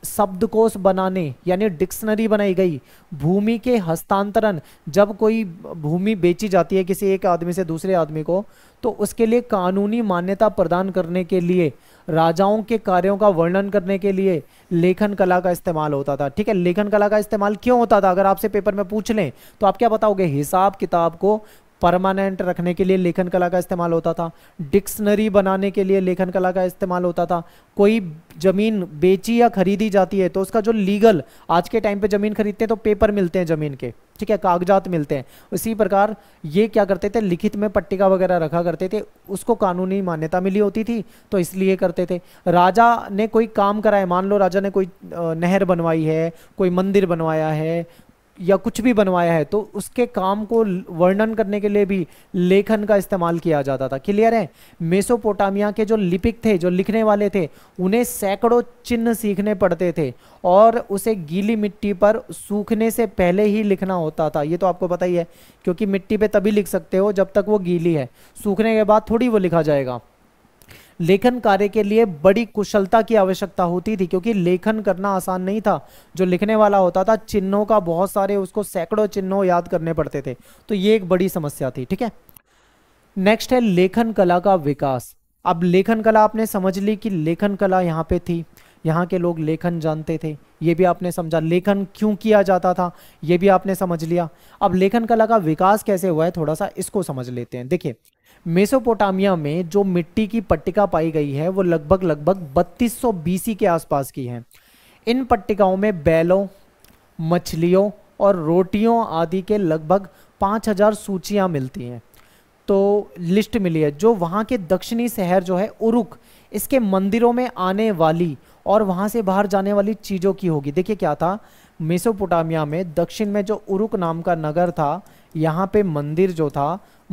Speaker 1: शब्दकोश बनाने यानी डिक्शनरी बनाई गई भूमि के हस्तांतरण जब कोई भूमि बेची जाती है किसी एक आदमी से दूसरे आदमी को तो उसके लिए कानूनी मान्यता प्रदान करने के लिए राजाओं के कार्यों का वर्णन करने के लिए लेखन कला का इस्तेमाल होता था ठीक है लेखन कला का इस्तेमाल क्यों होता था अगर आपसे पेपर में पूछ लें तो आप क्या बताओगे हिसाब किताब को परमानेंट रखने के लिए लेखन कला का इस्तेमाल होता था डिक्शनरी बनाने के लिए लेखन कला का इस्तेमाल होता था कोई ज़मीन बेची या खरीदी जाती है तो उसका जो लीगल आज के टाइम पे ज़मीन खरीदते हैं तो पेपर मिलते हैं ज़मीन के ठीक है कागजात मिलते हैं उसी प्रकार ये क्या करते थे लिखित में पट्टिका वगैरह रखा करते थे उसको कानूनी मान्यता मिली होती थी तो इसलिए करते थे राजा ने कोई काम कराया मान लो राजा ने कोई नहर बनवाई है कोई मंदिर बनवाया है या कुछ भी बनवाया है तो उसके काम को वर्णन करने के लिए भी लेखन का इस्तेमाल किया जाता था क्लियर है मेसोपोटामिया के जो लिपिक थे जो लिखने वाले थे उन्हें सैकड़ों चिन्ह सीखने पड़ते थे और उसे गीली मिट्टी पर सूखने से पहले ही लिखना होता था ये तो आपको पता ही है क्योंकि मिट्टी पे तभी लिख सकते हो जब तक वो गीली है सूखने के बाद थोड़ी वो लिखा जाएगा लेखन कार्य के लिए बड़ी कुशलता की आवश्यकता होती थी क्योंकि लेखन करना आसान नहीं था जो लिखने वाला होता था चिन्हों का बहुत सारे उसको सैकड़ों चिन्हों याद करने पड़ते थे तो ये एक बड़ी समस्या थी ठीक है नेक्स्ट है लेखन कला का विकास अब लेखन कला आपने समझ ली कि लेखन कला यहाँ पे थी यहाँ के लोग लेखन जानते थे ये भी आपने समझा लेखन क्यों किया जाता था ये भी आपने समझ लिया अब लेखन कला का विकास कैसे हुआ है थोड़ा सा इसको समझ लेते हैं देखिए मेसोपोटामिया में जो मिट्टी की पट्टिका पाई गई है वो लगभग लगभग 3200 बीसी के आसपास की है इन पट्टिकाओं में बैलों मछलियों और रोटियों आदि के लगभग 5000 सूचियां मिलती हैं तो लिस्ट मिली है जो वहाँ के दक्षिणी शहर जो है उरुक इसके मंदिरों में आने वाली और वहाँ से बाहर जाने वाली चीज़ों की होगी देखिए क्या था मेसोपोटामिया में दक्षिण में जो उरुक नाम का नगर था यहाँ पे मंदिर जो था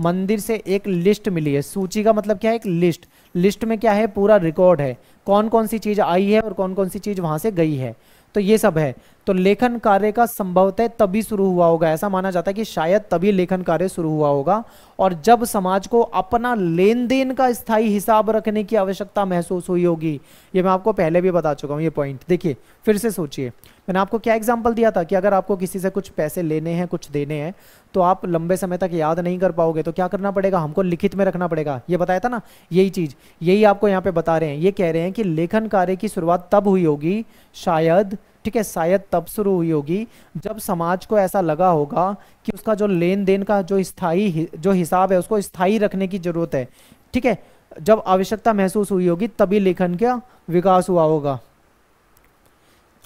Speaker 1: मंदिर से एक लिस्ट मिली है सूची का मतलब क्या है एक लिस्ट लिस्ट में क्या है पूरा रिकॉर्ड है कौन कौन सी चीज़ आई है और कौन कौन सी चीज़ वहाँ से गई है तो ये सब है तो लेखन कार्य का संभवतः तभी शुरू हुआ होगा ऐसा माना जाता है कि शायद तभी लेखन कार्य शुरू हुआ होगा और जब समाज को अपना लेन देन का स्थायी हिसाब रखने की आवश्यकता महसूस हुई होगी ये मैं आपको पहले भी बता चुका हूँ ये पॉइंट देखिए फिर से सोचिए मैंने आपको क्या एग्जाम्पल दिया था कि अगर आपको किसी से कुछ पैसे लेने हैं कुछ देने हैं तो आप लंबे समय तक याद नहीं कर पाओगे तो क्या करना पड़ेगा हमको लिखित में रखना पड़ेगा ये बताया था ना यही चीज़ यही आपको यहाँ पे बता रहे हैं ये कह रहे हैं कि लेखन कार्य की शुरुआत तब हुई होगी शायद ठीक है शायद तब शुरू हुई होगी जब समाज को ऐसा लगा होगा कि उसका जो लेन देन का जो स्थायी जो हिसाब है उसको स्थायी रखने की जरूरत है ठीक है जब आवश्यकता महसूस हुई होगी तभी लेखन का विकास हुआ होगा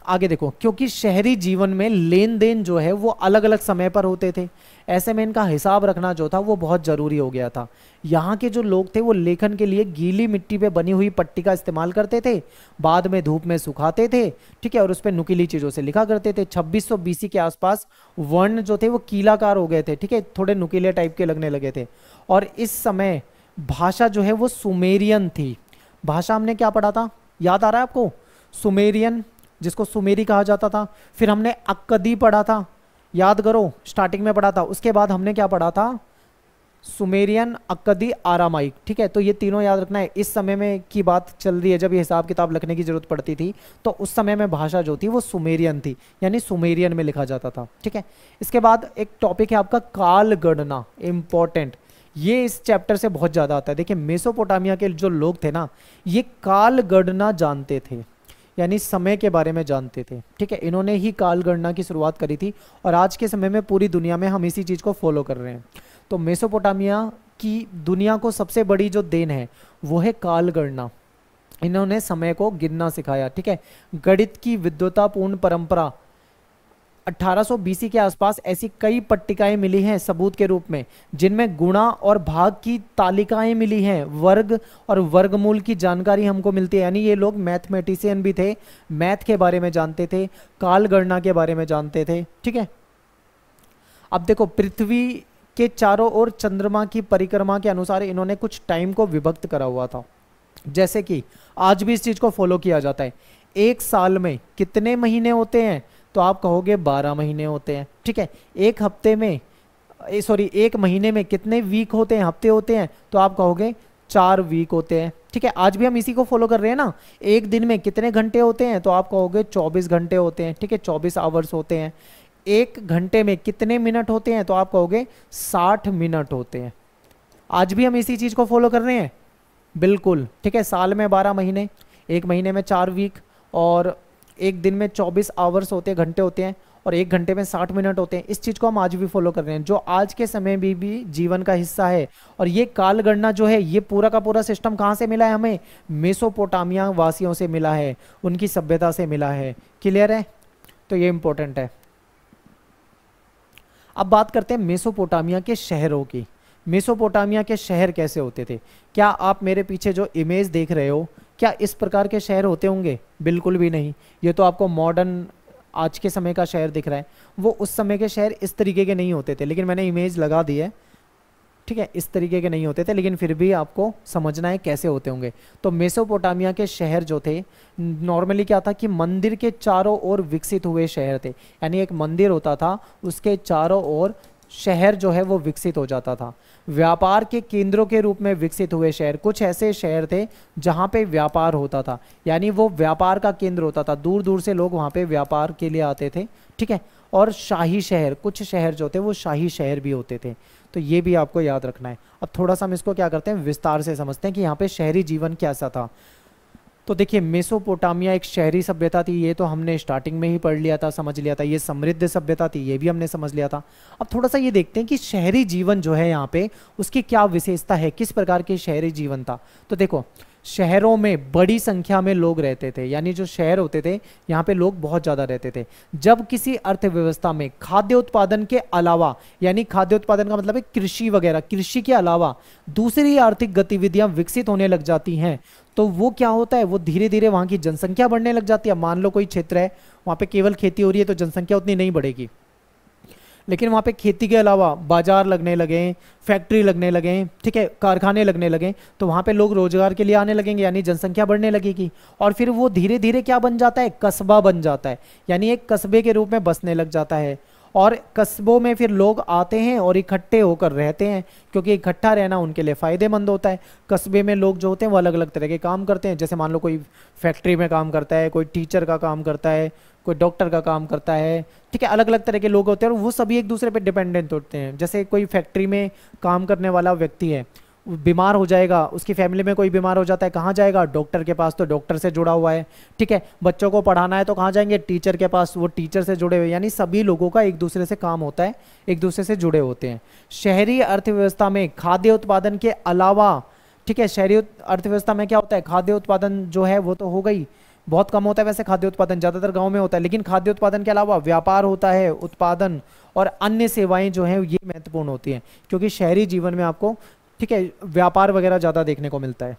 Speaker 1: आगे देखो क्योंकि शहरी जीवन में लेन देन जो है वो अलग अलग समय पर होते थे ऐसे में इनका हिसाब रखना जो था वो बहुत ज़रूरी हो गया था यहाँ के जो लोग थे वो लेखन के लिए गीली मिट्टी पे बनी हुई पट्टी का इस्तेमाल करते थे बाद में धूप में सुखाते थे ठीक है और उस पर नुकीली चीज़ों से लिखा करते थे छब्बीस सौ बीसी के आसपास वर्ण जो थे वो कीलाकार हो गए थे ठीक है थोड़े नुकीले टाइप के लगने लगे थे और इस समय भाषा जो है वो सुमेरियन थी भाषा हमने क्या पढ़ा था याद आ रहा है आपको सुमेरियन जिसको सुमेरी कहा जाता था फिर हमने अक्कदी पढ़ा था याद करो स्टार्टिंग में पढ़ा था उसके बाद हमने क्या पढ़ा था सुमेरियन अक्कदी आरामाइक ठीक है तो ये तीनों याद रखना है इस समय में की बात चल रही है जब ये हिसाब किताब लिखने की जरूरत पड़ती थी तो उस समय में भाषा जो थी वो सुमेरियन थी यानी सुमेरियन में लिखा जाता था ठीक है इसके बाद एक टॉपिक है आपका काल गणना इंपॉर्टेंट ये इस चैप्टर से बहुत ज़्यादा आता है देखिए मेसोपोटामिया के जो लोग थे ना ये काल गणना जानते थे यानी समय के बारे में जानते थे ठीक है इन्होंने ही काल गणना की शुरुआत करी थी और आज के समय में पूरी दुनिया में हम इसी चीज़ को फॉलो कर रहे हैं तो मेसोपोटामिया की दुनिया को सबसे बड़ी जो देन है वो है काल गणना इन्होंने समय को गिनना सिखाया ठीक है गणित की विद्वतापूर्ण परंपरा 1800 बीसी के आसपास ऐसी कई पट्टिकाएं मिली हैं सबूत के रूप में जिनमें गुणा और भाग की तालिकाएं मिली हैं वर्ग और वर्गमूल की जानकारी हमको मिलती है यानी ये लोग मैथमेटिशियन भी थे मैथ के बारे में जानते थे काल गणना के बारे में जानते थे ठीक है अब देखो पृथ्वी के चारों ओर चंद्रमा की परिक्रमा के अनुसार इन्होंने कुछ टाइम को विभक्त करा हुआ था जैसे कि आज भी इस चीज़ को फॉलो किया जाता है एक साल में कितने महीने होते हैं तो आप कहोगे बारह महीने होते हैं ठीक है एक हफ्ते में सॉरी एक महीने में कितने वीक होते हैं हफ्ते होते हैं तो आप कहोगे चार वीक होते हैं ठीक है आज भी हम इसी को फॉलो कर रहे हैं ना एक दिन में कितने घंटे होते हैं तो आप कहोगे 24 घंटे होते हैं ठीक है 24 आवर्स होते हैं एक घंटे में कितने मिनट होते हैं तो आप कहोगे 60 मिनट होते हैं आज भी हम इसी चीज़ को फॉलो कर रहे हैं बिल्कुल ठीक है साल में बारह महीने एक महीने में चार वीक और एक दिन में चौबीस आवर्स होते हैं घंटे होते हैं और एक घंटे में साठ मिनट होते हैं इस चीज़ को हम आज भी फॉलो कर रहे हैं जो आज के समय भी भी जीवन का हिस्सा है और ये काल गणना जो है ये पूरा का पूरा सिस्टम कहाँ से मिला है हमें मेसोपोटामिया वासियों से मिला है उनकी सभ्यता से मिला है क्लियर है तो ये इंपॉर्टेंट है अब बात करते हैं मेसोपोटामिया के शहरों की मेसोपोटामिया के शहर कैसे होते थे क्या आप मेरे पीछे जो इमेज देख रहे हो क्या इस प्रकार के शहर होते होंगे बिल्कुल भी नहीं ये तो आपको मॉडर्न आज के समय का शहर दिख रहा है वो उस समय के शहर इस तरीके के नहीं होते थे लेकिन मैंने इमेज लगा दी है ठीक है इस तरीके के नहीं होते थे लेकिन फिर भी आपको समझना है कैसे होते होंगे तो मेसोपोटामिया के शहर जो थे नॉर्मली क्या था कि मंदिर के चारों ओर विकसित हुए शहर थे यानी एक मंदिर होता था उसके चारों ओर शहर जो है वो विकसित हो जाता था व्यापार के केंद्रों के रूप में विकसित हुए शहर कुछ ऐसे शहर थे जहाँ पे व्यापार होता था यानी वो व्यापार का केंद्र होता था दूर दूर से लोग वहाँ पे व्यापार के लिए आते थे ठीक है और शाही शहर कुछ शहर जो थे वो शाही शहर भी होते थे तो ये भी आपको याद रखना है अब थोड़ा सा हम इसको क्या करते हैं विस्तार से समझते हैं कि यहाँ पे शहरी जीवन कैसा था तो देखिए मेसोपोटामिया एक शहरी सभ्यता थी ये तो हमने स्टार्टिंग में ही पढ़ लिया था समझ लिया था ये समृद्ध सभ्यता थी ये भी हमने समझ लिया था अब थोड़ा सा ये देखते हैं कि शहरी जीवन जो है यहाँ पे उसकी क्या विशेषता है किस प्रकार के शहरी जीवन था तो देखो शहरों में बड़ी संख्या में लोग रहते थे यानी जो शहर होते थे यहाँ पे लोग बहुत ज़्यादा रहते थे जब किसी अर्थव्यवस्था में खाद्य उत्पादन के अलावा यानी खाद्य उत्पादन का मतलब है कृषि वगैरह कृषि के अलावा दूसरी आर्थिक गतिविधियां विकसित होने लग जाती हैं तो वो क्या होता है वो धीरे धीरे वहां की जनसंख्या बढ़ने लग जाती है मान लो कोई क्षेत्र है वहां पर केवल खेती हो रही है तो जनसंख्या उतनी नहीं बढ़ेगी लेकिन वहाँ पे खेती के अलावा बाजार लगने लगे फैक्ट्री लगने लगे ठीक है कारखाने लगने लगे तो वहाँ पे लोग रोजगार के लिए आने लगेंगे यानी जनसंख्या बढ़ने लगेगी और फिर वो धीरे धीरे क्या बन जाता है कस्बा बन जाता है यानी एक कस्बे के रूप में बसने लग जाता है और कस्बों में फिर लोग आते हैं और इकट्ठे होकर रहते हैं क्योंकि इकट्ठा रहना उनके लिए फ़ायदेमंद होता है कस्बे में लोग जो होते हैं वो अलग अलग तरह के काम करते हैं जैसे मान लो कोई फैक्ट्री में काम करता है कोई टीचर का काम करता है कोई डॉक्टर का काम करता है ठीक है अलग अलग तरह के लोग होते हैं और वो सभी एक दूसरे पे डिपेंडेंट होते हैं जैसे कोई फैक्ट्री में काम करने वाला व्यक्ति है बीमार हो जाएगा उसकी फैमिली में कोई बीमार हो जाता है कहाँ जाएगा डॉक्टर के पास तो डॉक्टर से जुड़ा हुआ है ठीक है बच्चों को पढ़ाना है तो कहाँ जाएंगे टीचर के पास वो टीचर से जुड़े हुए यानी सभी लोगों का एक दूसरे से काम होता है एक दूसरे से जुड़े होते हैं शहरी अर्थव्यवस्था में खाद्य उत्पादन के अलावा ठीक है शहरी अर्थव्यवस्था में क्या होता है खाद्य उत्पादन जो है वो तो हो गई बहुत कम होता है वैसे खाद्य उत्पादन ज़्यादातर गाँव में होता है लेकिन खाद्य उत्पादन के अलावा व्यापार होता है उत्पादन और अन्य सेवाएं जो हैं ये महत्वपूर्ण होती हैं क्योंकि शहरी जीवन में आपको ठीक है व्यापार वगैरह ज़्यादा देखने को मिलता है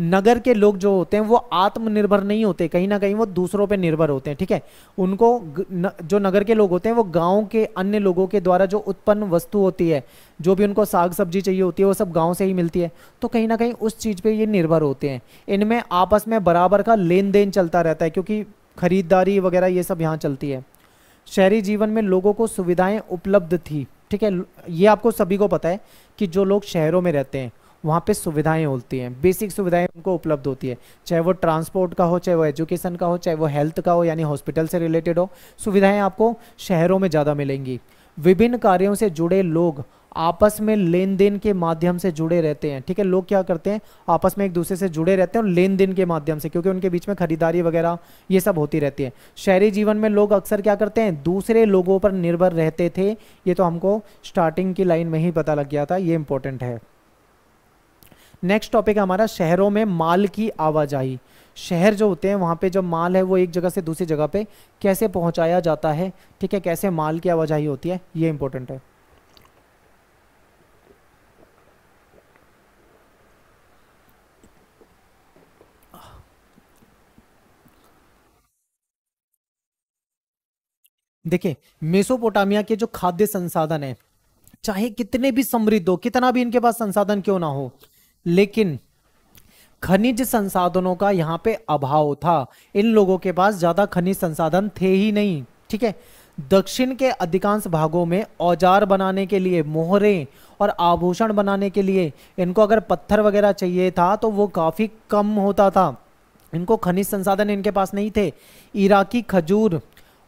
Speaker 1: नगर के लोग जो होते हैं वो आत्मनिर्भर नहीं होते कहीं ना कहीं वो दूसरों पे निर्भर होते हैं ठीक है उनको न, जो नगर के लोग होते हैं वो गांव के अन्य लोगों के द्वारा जो उत्पन्न वस्तु होती है जो भी उनको साग सब्जी चाहिए होती है वो सब गाँव से ही मिलती है तो कहीं ना कहीं उस चीज़ पर ये निर्भर होते हैं इनमें आपस में बराबर का लेन देन चलता रहता है क्योंकि खरीदारी वगैरह ये सब यहाँ चलती है शहरी जीवन में लोगों को सुविधाएं उपलब्ध थी ठीक है ये आपको सभी को पता है कि जो लोग शहरों में रहते हैं वहाँ पे सुविधाएं होती हैं बेसिक सुविधाएं उनको उपलब्ध होती है चाहे वो ट्रांसपोर्ट का हो चाहे वो एजुकेशन का हो चाहे वो हेल्थ का हो यानी हॉस्पिटल से रिलेटेड हो सुविधाएं आपको शहरों में ज़्यादा मिलेंगी विभिन्न कार्यों से जुड़े लोग आपस में लेन देन के माध्यम से जुड़े रहते हैं ठीक है लोग क्या करते हैं आपस में एक दूसरे से जुड़े रहते हैं और लेन देन के माध्यम से क्योंकि उनके बीच में खरीदारी वगैरह ये सब होती रहती है शहरी जीवन में लोग अक्सर क्या करते हैं दूसरे लोगों पर निर्भर रहते थे ये तो हमको स्टार्टिंग की लाइन में ही पता लग गया था ये इंपॉर्टेंट है नेक्स्ट टॉपिक हमारा शहरों में माल की आवाजाही शहर जो होते हैं वहाँ पे जो माल है वो एक जगह से दूसरी जगह पे कैसे पहुँचाया जाता है ठीक है कैसे माल की आवाजाही होती है ये इंपॉर्टेंट है देखिए मेसोपोटामिया के जो खाद्य संसाधन है चाहे कितने भी समृद्ध हो कितना भी इनके पास संसाधन क्यों ना हो लेकिन खनिज संसाधनों का यहाँ पे अभाव था इन लोगों के पास ज़्यादा खनिज संसाधन थे ही नहीं ठीक है दक्षिण के अधिकांश भागों में औजार बनाने के लिए मोहरें और आभूषण बनाने के लिए इनको अगर पत्थर वगैरह चाहिए था तो वो काफ़ी कम होता था इनको खनिज संसाधन इनके पास नहीं थे इराकी खजूर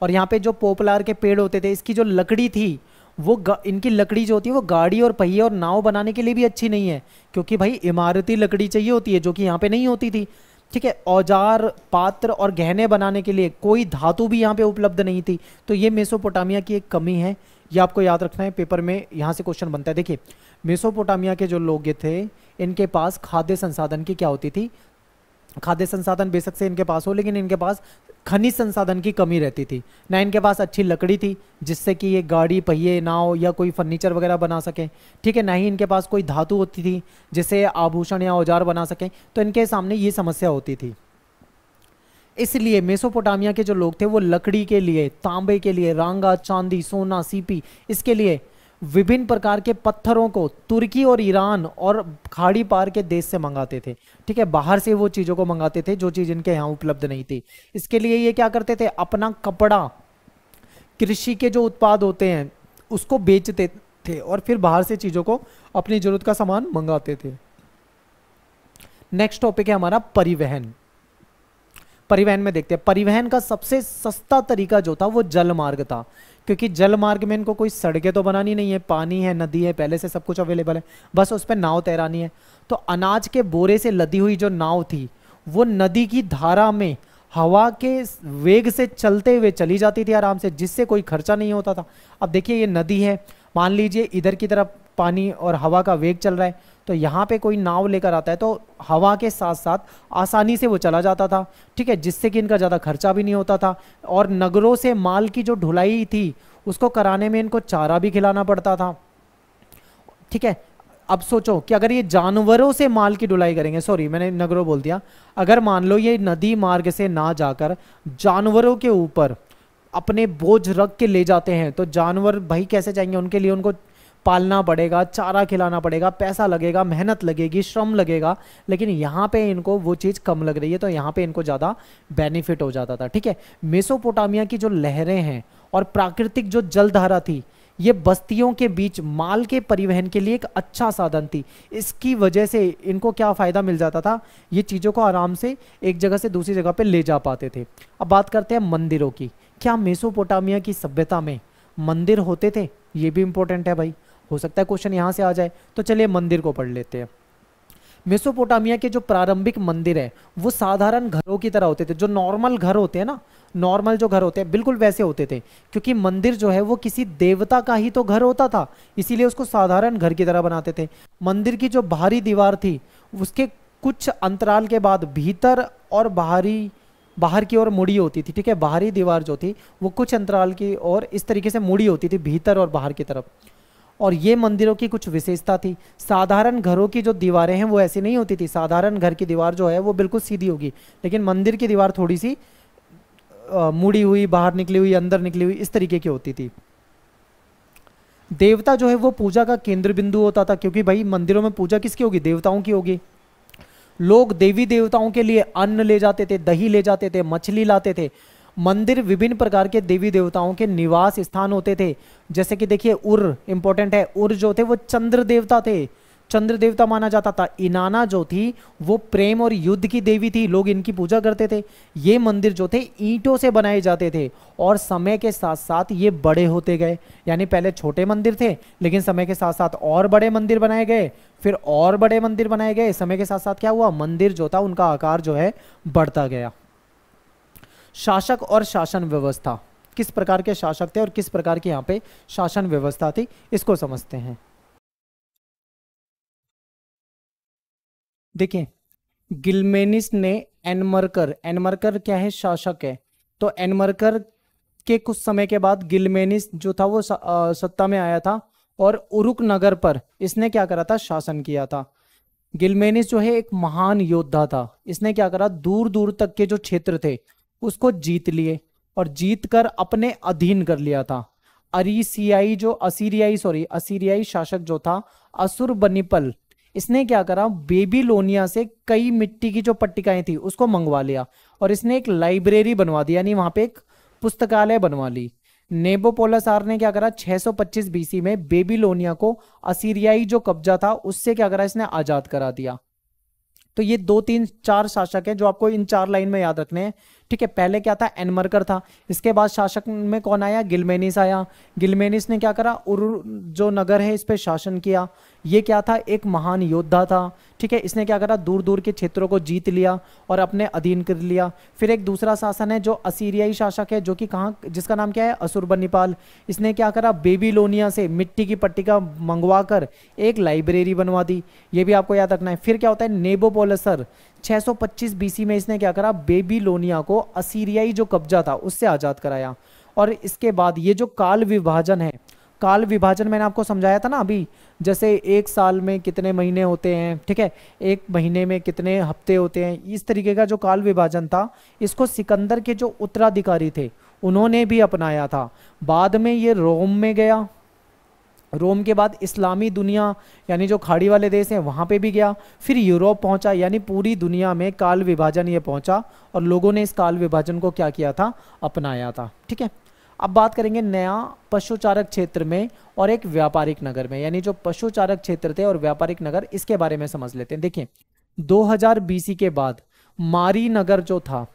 Speaker 1: और यहाँ पे जो पोपलार के पेड़ होते थे इसकी जो लकड़ी थी वो इनकी लकड़ी जो होती है वो गाड़ी और पहिए और नाव बनाने के लिए भी अच्छी नहीं है क्योंकि भाई इमारती लकड़ी चाहिए होती है जो कि यहाँ पे नहीं होती थी ठीक है औजार पात्र और गहने बनाने के लिए कोई धातु भी यहाँ पे उपलब्ध नहीं थी तो ये मेसोपोटामिया की एक कमी है ये आपको याद रखना है पेपर में यहाँ से क्वेश्चन बनता है देखिए मेसोपोटामिया के जो लोग थे इनके पास खाद्य संसाधन की क्या होती थी खाद्य संसाधन बेशक से इनके पास हो लेकिन इनके पास खनिज संसाधन की कमी रहती थी ना इनके पास अच्छी लकड़ी थी जिससे कि ये गाड़ी पहिए नाव या कोई फर्नीचर वगैरह बना सकें ठीक है ना ही इनके पास कोई धातु होती थी जिससे आभूषण या औजार बना सकें तो इनके सामने ये समस्या होती थी इसलिए मेसोपोटामिया के जो लोग थे वो लकड़ी के लिए तांबे के लिए रांगा चांदी सोना सीपी इसके लिए विभिन्न प्रकार के पत्थरों को तुर्की और ईरान और खाड़ी पार के देश से मंगाते थे ठीक है बाहर से वो चीज़ों को मंगाते थे जो चीज़ इनके यहाँ उपलब्ध नहीं थी इसके लिए ये क्या करते थे अपना कपड़ा कृषि के जो उत्पाद होते हैं उसको बेचते थे और फिर बाहर से चीज़ों को अपनी ज़रूरत का सामान मंगाते थे नेक्स्ट टॉपिक है हमारा परिवहन परिवहन में देखते हैं परिवहन का सबसे सस्ता तरीका जो था वो जल मार्ग था क्योंकि जल मार्ग में इनको कोई सड़कें तो बनानी नहीं है पानी है नदी है पहले से सब कुछ अवेलेबल है बस उस पर नाव तैरानी है तो अनाज के बोरे से लदी हुई जो नाव थी वो नदी की धारा में हवा के वेग से चलते हुए चली जाती थी आराम से जिससे कोई खर्चा नहीं होता था अब देखिए ये नदी है मान लीजिए इधर की तरफ पानी और हवा का वेग चल रहा है तो यहाँ पे कोई नाव लेकर आता है तो हवा के साथ साथ आसानी से वो चला जाता था ठीक है जिससे कि इनका ज़्यादा खर्चा भी नहीं होता था और नगरों से माल की जो ढुलाई थी उसको कराने में इनको चारा भी खिलाना पड़ता था ठीक है अब सोचो कि अगर ये जानवरों से माल की ढुलाई करेंगे सॉरी मैंने नगरों बोल दिया अगर मान लो ये नदी मार्ग से ना जाकर जानवरों के ऊपर अपने बोझ रख के ले जाते हैं तो जानवर भाई कैसे जाएंगे उनके लिए उनको पालना पड़ेगा चारा खिलाना पड़ेगा पैसा लगेगा मेहनत लगेगी श्रम लगेगा लेकिन यहाँ पे इनको वो चीज़ कम लग रही है तो यहाँ पे इनको ज़्यादा बेनिफिट हो जाता था ठीक है मेसोपोटामिया की जो लहरें हैं और प्राकृतिक जो जलधारा थी ये बस्तियों के बीच माल के परिवहन के लिए एक अच्छा साधन थी इसकी वजह से इनको क्या फ़ायदा मिल जाता था ये चीज़ों को आराम से एक जगह से दूसरी जगह पर ले जा पाते थे अब बात करते हैं मंदिरों की क्या मेसोपोटामिया की सभ्यता में मंदिर होते थे ये भी इम्पोर्टेंट है भाई हो सकता है क्वेश्चन यहाँ से आ जाए तो चलिए मंदिर को पढ़ लेते हैं मेसोपोटामिया के जो प्रारंभिक मंदिर है वो साधारण घरों की तरह होते थे जो नॉर्मल घर होते हैं ना नॉर्मल जो घर होते हैं बिल्कुल वैसे होते थे क्योंकि मंदिर जो है वो किसी देवता का ही तो घर होता था इसीलिए उसको साधारण घर की तरह बनाते थे मंदिर की जो बाहरी दीवार थी उसके कुछ अंतराल के बाद भीतर और बाहरी बाहर की ओर मुड़ी होती थी ठीक है बाहरी दीवार जो थी वो कुछ अंतराल की और इस तरीके से मुड़ी होती थी भीतर और बाहर की तरफ और ये मंदिरों की कुछ विशेषता थी साधारण घरों की जो दीवारें हैं वो ऐसी नहीं होती थी साधारण घर की दीवार जो है वो बिल्कुल सीधी होगी लेकिन मंदिर की दीवार थोड़ी सी मुड़ी हुई बाहर निकली हुई अंदर निकली हुई इस तरीके की होती थी देवता जो है वो पूजा का केंद्र बिंदु होता था क्योंकि भाई मंदिरों में पूजा किसकी होगी देवताओं की होगी लोग देवी देवताओं के लिए अन्न ले जाते थे दही ले जाते थे मछली लाते थे मंदिर विभिन्न प्रकार के देवी देवताओं के निवास स्थान होते थे जैसे कि देखिए उर इंपॉर्टेंट है उर जो थे वो चंद्र देवता थे चंद्र देवता माना जाता था इनाना जो थी वो प्रेम और युद्ध की देवी थी लोग इनकी पूजा करते थे ये मंदिर जो थे ईंटों से बनाए जाते थे और समय के साथ साथ ये बड़े होते गए यानी पहले छोटे मंदिर थे लेकिन समय के साथ साथ और बड़े मंदिर बनाए गए फिर और बड़े मंदिर बनाए गए समय के साथ साथ क्या हुआ मंदिर जो था उनका आकार जो है बढ़ता गया शासक और शासन व्यवस्था किस प्रकार के शासक थे और किस प्रकार की यहाँ पे शासन व्यवस्था थी इसको समझते हैं देखिए गिलमेनिस ने एनमर्कर एनमर्कर क्या है शासक है तो एनमर्कर के कुछ समय के बाद गिलमेनिस जो था वो सत्ता में आया था और उरुक नगर पर इसने क्या करा था शासन किया था गिलमेनिस जो है एक महान योद्धा था इसने क्या करा दूर दूर तक के जो क्षेत्र थे उसको जीत लिए और जीत कर अपने अधीन कर लिया था अरीसियाई जो असीरियाई सॉरी असीरियाई शासक जो था असुर बनीपल इसने क्या करा बेबीलोनिया से कई मिट्टी की जो पट्टिकाएं थी उसको मंगवा लिया और इसने एक लाइब्रेरी बनवा दी यानी वहां पे एक पुस्तकालय बनवा ली नेबोपोलासार ने क्या करा 625 बीसी में बेबीलोनिया को असीरियाई जो कब्जा था उससे क्या करा इसने आजाद करा दिया तो ये दो तीन चार शासक हैं जो आपको इन चार लाइन में याद रखने हैं ठीक है पहले क्या था एनमर्कर था इसके बाद शासक में कौन आया गिलमेनिस आया गिलमेनिस ने क्या करा उर जो नगर है इस पर शासन किया ये क्या था एक महान योद्धा था ठीक है इसने क्या करा दूर दूर के क्षेत्रों को जीत लिया और अपने अधीन कर लिया फिर एक दूसरा शासन है जो असीरियाई शासक है जो कि कहाँ जिसका नाम क्या है असुरबनिपाल इसने क्या करा बेबीलोनिया से मिट्टी की पट्टी का मंगवा कर एक लाइब्रेरी बनवा दी ये भी आपको याद रखना है फिर क्या होता है नेबोपोलसर 625 बीसी में इसने क्या करा बेबीलोनिया को असीरियाई जो कब्जा था उससे आज़ाद कराया और इसके बाद ये जो काल विभाजन है काल विभाजन मैंने आपको समझाया था ना अभी जैसे एक साल में कितने महीने होते हैं ठीक है एक महीने में कितने हफ्ते होते हैं इस तरीके का जो काल विभाजन था इसको सिकंदर के जो उत्तराधिकारी थे उन्होंने भी अपनाया था बाद में ये रोम में गया रोम के बाद इस्लामी दुनिया यानी जो खाड़ी वाले देश हैं वहाँ पे भी गया फिर यूरोप पहुँचा यानी पूरी दुनिया में काल विभाजन ये पहुँचा और लोगों ने इस काल विभाजन को क्या किया था अपनाया था ठीक है अब बात करेंगे नया पशुचारक क्षेत्र में और एक व्यापारिक नगर में यानी जो पशुचारक क्षेत्र थे और व्यापारिक नगर इसके बारे में समझ लेते हैं देखिए दो हज़ार के बाद मारी नगर जो था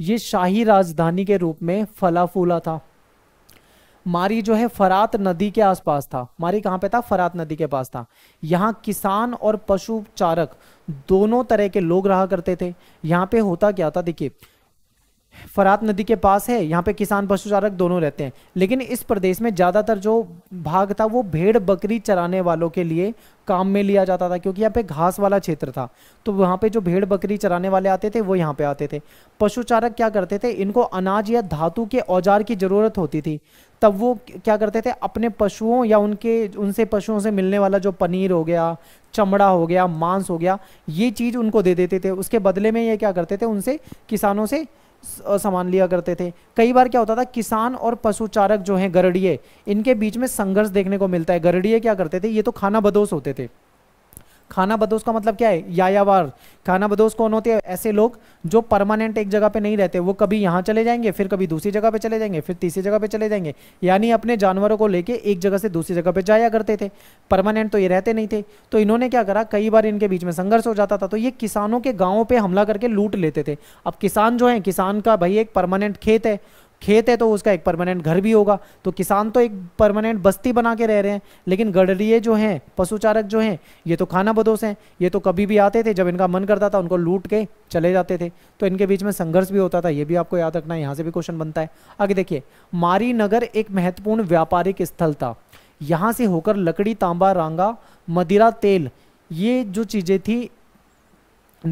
Speaker 1: ये शाही राजधानी के रूप में फला फूला था मारी जो है फरात नदी के आसपास था मारी कहाँ पे था फरात नदी के पास था यहाँ किसान और पशु चारक दोनों तरह के लोग रहा करते थे यहाँ पे होता क्या था देखिए फरात नदी के पास है यहाँ पे किसान पशु चारक दोनों रहते हैं लेकिन इस प्रदेश में ज़्यादातर जो भाग था वो भेड़ बकरी चराने वालों के लिए काम में लिया जाता था क्योंकि यहाँ पे घास वाला क्षेत्र था तो वहाँ पे जो भेड़ बकरी चराने वाले आते थे वो यहाँ पे आते थे पशु चारक क्या करते थे इनको अनाज या धातु के औजार की ज़रूरत होती थी तब वो क्या करते थे अपने पशुओं या उनके उनसे पशुओं से मिलने वाला जो पनीर हो गया चमड़ा हो गया मांस हो गया ये चीज़ उनको दे देते थे उसके बदले में ये क्या करते थे उनसे किसानों से सामान लिया करते थे कई बार क्या होता था किसान और पशुचारक जो हैं गरड़िए इनके बीच में संघर्ष देखने को मिलता है गरड़िए क्या करते थे ये तो खाना बदोश होते थे खाना बदोश का मतलब क्या है यायावार खाना बदोश कौन होते हैं ऐसे लोग जो परमानेंट एक जगह पे नहीं रहते वो कभी यहाँ चले जाएंगे फिर कभी दूसरी जगह पे चले जाएंगे फिर तीसरी जगह पे चले जाएंगे यानी अपने जानवरों को लेके एक जगह से दूसरी जगह पे जाया करते थे परमानेंट तो ये रहते नहीं थे तो इन्होंने क्या करा कई बार इनके बीच में संघर्ष हो जाता था तो ये किसानों के गाँवों पर हमला करके लूट लेते थे अब किसान जो है किसान का भाई एक परमानेंट खेत है खेत है तो उसका एक परमानेंट घर भी होगा तो किसान तो एक परमानेंट बस्ती बना के रह रहे हैं लेकिन गडरिए जो हैं पशुचारक जो हैं ये तो खाना बदोश हैं ये तो कभी भी आते थे जब इनका मन करता था उनको लूट के चले जाते थे तो इनके बीच में संघर्ष भी होता था ये भी आपको याद रखना है यहाँ से भी क्वेश्चन बनता है आगे देखिए मारी नगर एक महत्वपूर्ण व्यापारिक स्थल था यहाँ से होकर लकड़ी तांबा रांगा मदिरा तेल ये जो चीज़ें थी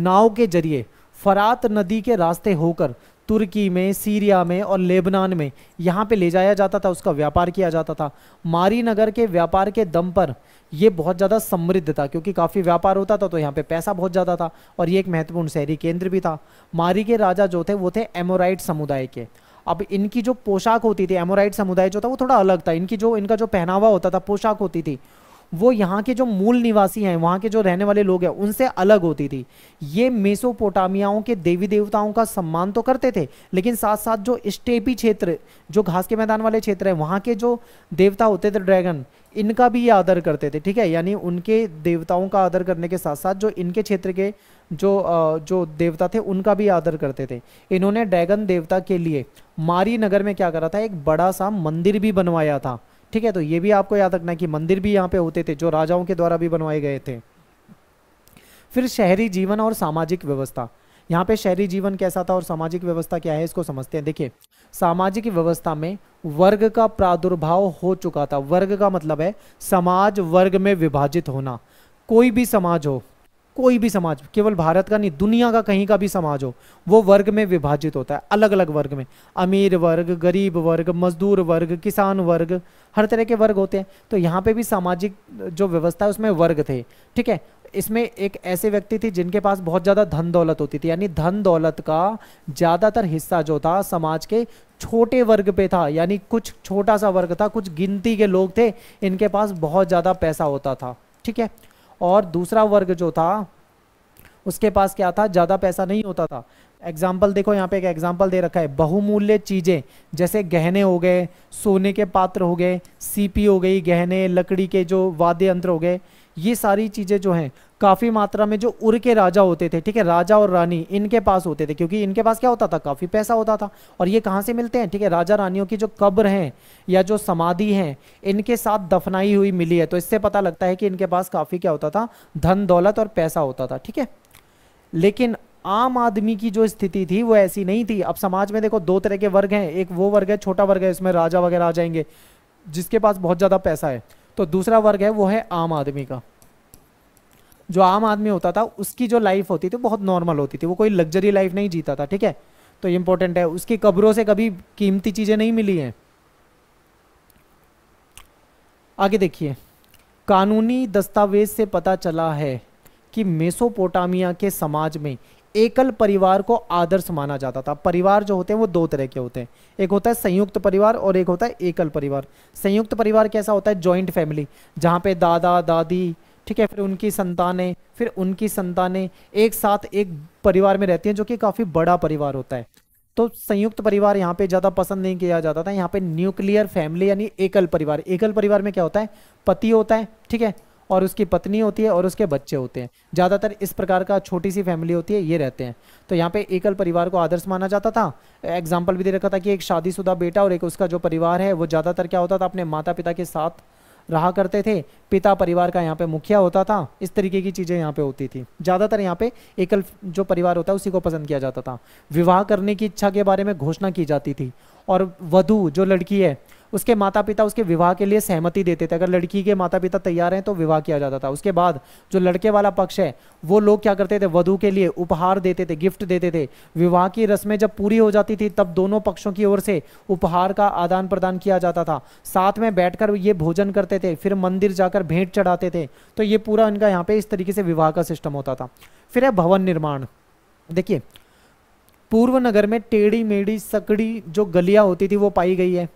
Speaker 1: नाव के जरिए फरात नदी के रास्ते होकर तुर्की में सीरिया में और लेबनान में यहाँ पे ले जाया जाता था उसका व्यापार किया जाता था मारी नगर के व्यापार के दम पर ये बहुत ज़्यादा समृद्ध था क्योंकि काफ़ी व्यापार होता था तो यहाँ पे पैसा बहुत ज़्यादा था और ये एक महत्वपूर्ण शहरी केंद्र भी था मारी के राजा जो थे वो थे एमोराइट समुदाय के अब इनकी जो पोशाक होती थी एमोराइट समुदाय जो था वो थोड़ा अलग था इनकी जो इनका जो पहनावा होता था पोशाक होती थी वो यहाँ के जो मूल निवासी हैं वहाँ के जो रहने वाले लोग हैं उनसे अलग होती थी ये मेसोपोटामियाओं के देवी देवताओं का सम्मान तो करते थे लेकिन साथ साथ जो स्टेपी क्षेत्र जो घास के मैदान वाले क्षेत्र है वहाँ के जो देवता होते थे ड्रैगन इनका भी ये आदर करते थे ठीक है यानी उनके देवताओं का आदर करने के साथ साथ जो इनके क्षेत्र के जो जो देवता थे उनका भी आदर करते थे इन्होंने ड्रैगन देवता के लिए मारी नगर में क्या करा था एक बड़ा सा मंदिर भी बनवाया था ठीक है तो ये भी आपको याद रखना है कि मंदिर भी यहाँ पे होते थे जो राजाओं के द्वारा भी बनवाए गए थे फिर शहरी जीवन और सामाजिक व्यवस्था यहाँ पे शहरी जीवन कैसा था और सामाजिक व्यवस्था क्या है इसको समझते हैं देखिए सामाजिक व्यवस्था में वर्ग का प्रादुर्भाव हो चुका था वर्ग का मतलब है समाज वर्ग में विभाजित होना कोई भी समाज हो कोई भी समाज केवल भारत का नहीं दुनिया का कहीं का भी समाज हो वो वर्ग में विभाजित होता है अलग अलग वर्ग में अमीर वर्ग गरीब वर्ग मजदूर वर्ग किसान वर्ग हर तरह के वर्ग होते हैं तो यहाँ पे भी सामाजिक जो व्यवस्था है उसमें वर्ग थे ठीक है इसमें एक ऐसे व्यक्ति थे जिनके पास बहुत ज़्यादा धन दौलत होती थी यानी धन दौलत का ज़्यादातर हिस्सा जो था समाज के छोटे वर्ग पे था यानी कुछ छोटा सा वर्ग था कुछ गिनती के लोग थे इनके पास बहुत ज़्यादा पैसा होता था ठीक है और दूसरा वर्ग जो था उसके पास क्या था ज़्यादा पैसा नहीं होता था एग्जाम्पल देखो यहाँ पे एक एग्जाम्पल दे रखा है बहुमूल्य चीज़ें जैसे गहने हो गए सोने के पात्र हो गए सीपी हो गई गहने लकड़ी के जो वाद्य यंत्र हो गए ये सारी चीज़ें जो हैं काफ़ी मात्रा में जो उर के राजा होते थे ठीक है राजा और रानी इनके पास होते थे क्योंकि इनके पास क्या होता था काफ़ी पैसा होता था और ये कहाँ से मिलते हैं ठीक है राजा रानियों की जो कब्र हैं या जो समाधि हैं इनके साथ दफनाई हुई मिली है तो इससे पता लगता है कि इनके पास काफ़ी क्या होता था धन दौलत और पैसा होता था ठीक है लेकिन आम आदमी की जो स्थिति थी वो ऐसी नहीं थी अब समाज में देखो दो तरह के वर्ग हैं एक वो वर्ग है छोटा वर्ग है इसमें राजा वगैरह आ जाएंगे जिसके पास बहुत ज़्यादा पैसा है तो दूसरा वर्ग है वो है आम आदमी का जो आम आदमी होता था उसकी जो लाइफ होती थी बहुत नॉर्मल होती थी वो कोई लग्जरी लाइफ नहीं जीता था ठीक है तो ये इंपॉर्टेंट है उसकी कब्रों से कभी कीमती चीज़ें नहीं मिली हैं आगे देखिए कानूनी दस्तावेज से पता चला है कि मेसोपोटामिया के समाज में एकल परिवार को आदर्श माना जाता था परिवार जो होते हैं वो दो तरह के होते हैं एक होता है संयुक्त परिवार और एक होता है एकल परिवार संयुक्त परिवार कैसा होता है जॉइंट फैमिली जहां पे दादा दादी ठीक है फिर उनकी संतानें फिर उनकी संतानें एक साथ एक परिवार में रहती हैं जो कि काफ़ी बड़ा परिवार होता है तो संयुक्त परिवार यहाँ पे ज़्यादा पसंद नहीं किया जाता था यहाँ पे न्यूक्लियर फैमिली यानी एकल परिवार एकल परिवार में क्या होता है पति होता है ठीक है और उसकी पत्नी होती है और उसके बच्चे होते हैं ज़्यादातर इस प्रकार का छोटी सी फैमिली होती है ये रहते हैं तो यहाँ पे एकल परिवार को आदर्श माना जाता था एग्जाम्पल भी दे रखा था कि एक शादीशुदा बेटा और एक उसका जो परिवार है वो ज़्यादातर क्या होता था अपने माता पिता के साथ रहा करते थे पिता परिवार का यहाँ पे मुखिया होता था इस तरीके की चीज़ें यहाँ पे होती थी ज़्यादातर यहाँ पे एकल जो परिवार होता है उसी को पसंद किया जाता था विवाह करने की इच्छा के बारे में घोषणा की जाती थी और वधु जो लड़की है उसके माता पिता उसके विवाह के लिए सहमति देते थे अगर लड़की के माता पिता तैयार हैं तो विवाह किया जाता था उसके बाद जो लड़के वाला पक्ष है वो लोग क्या करते थे वधु के लिए उपहार देते थे गिफ्ट देते थे विवाह की रस्में जब पूरी हो जाती थी तब दोनों पक्षों की ओर से उपहार का आदान प्रदान किया जाता था साथ में बैठ ये भोजन करते थे फिर मंदिर जाकर भेंट चढ़ाते थे तो ये पूरा इनका यहाँ पे इस तरीके से विवाह का सिस्टम होता था फिर है भवन निर्माण देखिए पूर्व नगर में टेढ़ी मेढ़ी सकड़ी जो गलियां होती थी वो पाई गई है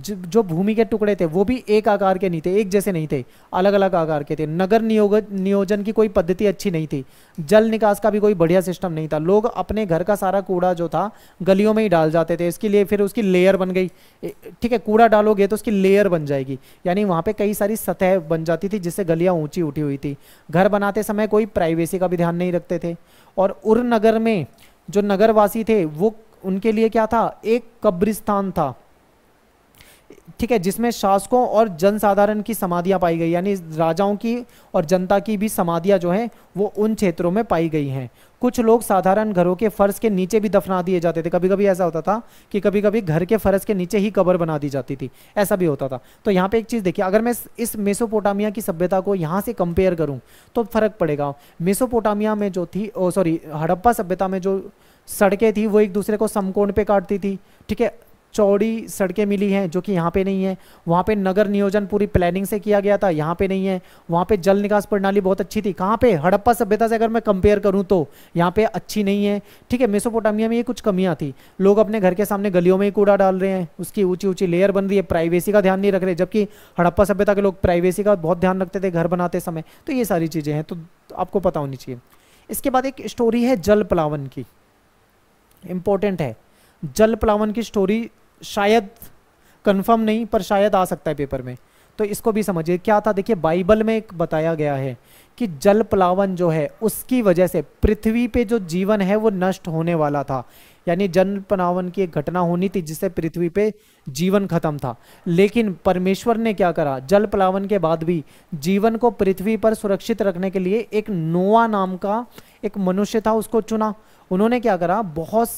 Speaker 1: जो भूमि के टुकड़े थे वो भी एक आकार के नहीं थे एक जैसे नहीं थे अलग अलग आकार के थे नगर नियोग नियोजन की कोई पद्धति अच्छी नहीं थी जल निकास का भी कोई बढ़िया सिस्टम नहीं था लोग अपने घर का सारा कूड़ा जो था गलियों में ही डाल जाते थे इसके लिए फिर उसकी लेयर बन गई ठीक है कूड़ा डालोगे तो उसकी लेयर बन जाएगी यानी वहाँ पर कई सारी सतह बन जाती थी जिससे गलियाँ ऊँची उठी हुई थी घर बनाते समय कोई प्राइवेसी का भी ध्यान नहीं रखते थे और उर नगर में जो नगरवासी थे वो उनके लिए क्या था एक कब्रिस्तान था ठीक है जिसमें शासकों और जनसाधारण की समाधियां पाई गई यानी राजाओं की और जनता की भी समाधियां जो हैं वो उन क्षेत्रों में पाई गई हैं कुछ लोग साधारण घरों के फर्श के नीचे भी दफना दिए जाते थे कभी कभी ऐसा होता था कि कभी कभी घर के फर्श के नीचे ही कबर बना दी जाती थी ऐसा भी होता था तो यहाँ पे एक चीज़ देखिए अगर मैं इस मेसोपोटामिया की सभ्यता को यहाँ से कंपेयर करूँ तो फर्क पड़ेगा मेसोपोटामिया में जो थी सॉरी हड़प्पा सभ्यता में जो सड़कें थी वो एक दूसरे को समकोण पे काटती थी ठीक है चौड़ी सड़कें मिली हैं जो कि यहाँ पे नहीं है वहाँ पे नगर नियोजन पूरी प्लानिंग से किया गया था यहाँ पे नहीं है वहाँ पे जल निकास प्रणाली बहुत अच्छी थी कहाँ पे हड़प्पा सभ्यता से अगर मैं कंपेयर करूँ तो यहाँ पे अच्छी नहीं है ठीक है मेसोपोटामिया में ये कुछ कमियाँ थी लोग अपने घर के सामने गलियों में ही कूड़ा डाल रहे हैं उसकी ऊँची ऊँची लेयर बन रही है प्राइवेसी का ध्यान नहीं रख रहे जबकि हड़प्पा सभ्यता के लोग प्राइवेसी का बहुत ध्यान रखते थे घर बनाते समय तो ये सारी चीज़ें हैं तो आपको पता होनी चाहिए इसके बाद एक स्टोरी है जल प्लावन की इम्पोर्टेंट है जल प्लावन की स्टोरी शायद कंफर्म नहीं पर शायद आ सकता है पेपर में तो इसको भी समझिए क्या था देखिए बाइबल में एक बताया गया है कि जल प्लावन जो है उसकी वजह से पृथ्वी पे जो जीवन है वो नष्ट होने वाला था यानी जल प्लावन की एक घटना होनी थी जिससे पृथ्वी पे जीवन खत्म था लेकिन परमेश्वर ने क्या करा जल प्लावन के बाद भी जीवन को पृथ्वी पर सुरक्षित रखने के लिए एक नोआ नाम का एक मनुष्य था उसको चुना उन्होंने क्या करा बहुत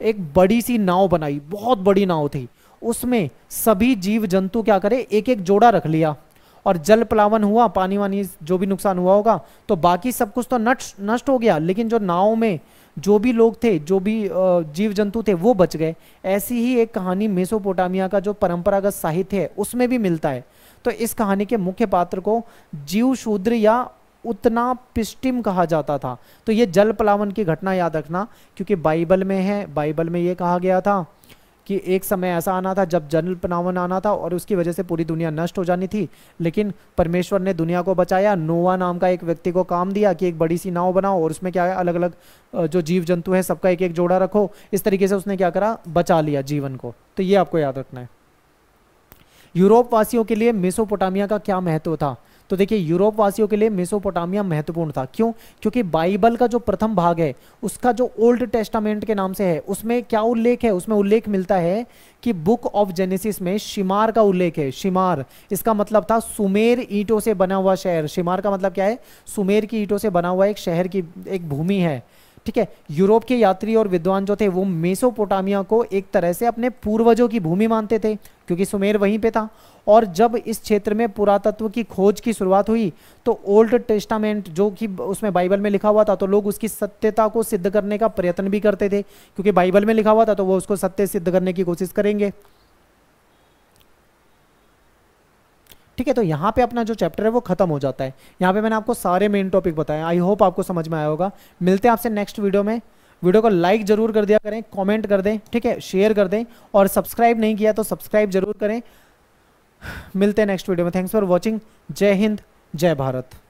Speaker 1: एक बड़ी सी नाव बनाई बहुत बड़ी नाव थी उसमें सभी जीव जंतु क्या करे एक एक जोड़ा रख लिया और जल प्लावन हुआ पानी वानी जो भी नुकसान हुआ होगा तो बाकी सब कुछ तो नष्ट नष्ट हो गया लेकिन जो नाव में जो भी लोग थे जो भी जीव जंतु थे वो बच गए ऐसी ही एक कहानी मेसोपोटामिया का जो परंपरागत साहित्य है उसमें भी मिलता है तो इस कहानी के मुख्य पात्र को जीव शूद्र या उतना पिस्टिम कहा जाता था तो ये जल पलावन की घटना याद रखना क्योंकि बाइबल में है बाइबल में ये कहा गया था कि एक समय ऐसा आना था जब जल पलावन आना था और उसकी वजह से पूरी दुनिया नष्ट हो जानी थी लेकिन परमेश्वर ने दुनिया को बचाया नोवा नाम का एक व्यक्ति को काम दिया कि एक बड़ी सी नाव बनाओ और उसमें क्या है अलग अलग जो जीव जंतु हैं सबका एक एक जोड़ा रखो इस तरीके से उसने क्या करा बचा लिया जीवन को तो ये आपको याद रखना है यूरोप वासियों के लिए मेसोपोटामिया का क्या महत्व था तो देखिए यूरोप वासियों के लिए मेसोपोटामिया महत्वपूर्ण था क्यों क्योंकि बाइबल का जो प्रथम भाग है उसका जो ओल्ड टेस्टामेंट के नाम से है उसमें क्या उल्लेख है उसमें उल्लेख मिलता है कि बुक ऑफ जेनेसिस में शिमार का उल्लेख है शिमार इसका मतलब था सुमेर ईंटों से बना हुआ शहर शिमार का मतलब क्या है सुमेर की ईंटों से बना हुआ एक शहर की एक भूमि है ठीक है यूरोप के यात्री और विद्वान जो थे वो मेसोपोटामिया को एक तरह से अपने पूर्वजों की भूमि मानते थे क्योंकि सुमेर वहीं पे था और जब इस क्षेत्र में पुरातत्व की खोज की शुरुआत हुई तो ओल्ड टेस्टामेंट जो कि उसमें बाइबल में लिखा हुआ था तो लोग उसकी सत्यता को सिद्ध करने का प्रयत्न भी करते थे क्योंकि बाइबल में लिखा हुआ था तो वो उसको सत्य सिद्ध करने की कोशिश करेंगे ठीक है तो यहाँ पे अपना जो चैप्टर है वो खत्म हो जाता है यहाँ पे मैंने आपको सारे मेन टॉपिक बताए आई होप आपको समझ में आया होगा मिलते हैं आपसे नेक्स्ट वीडियो में वीडियो को लाइक जरूर कर दिया करें कमेंट कर दें ठीक है शेयर कर दें और सब्सक्राइब नहीं किया तो सब्सक्राइब जरूर करें मिलते हैं नेक्स्ट वीडियो में थैंक्स फॉर वॉचिंग जय हिंद जय भारत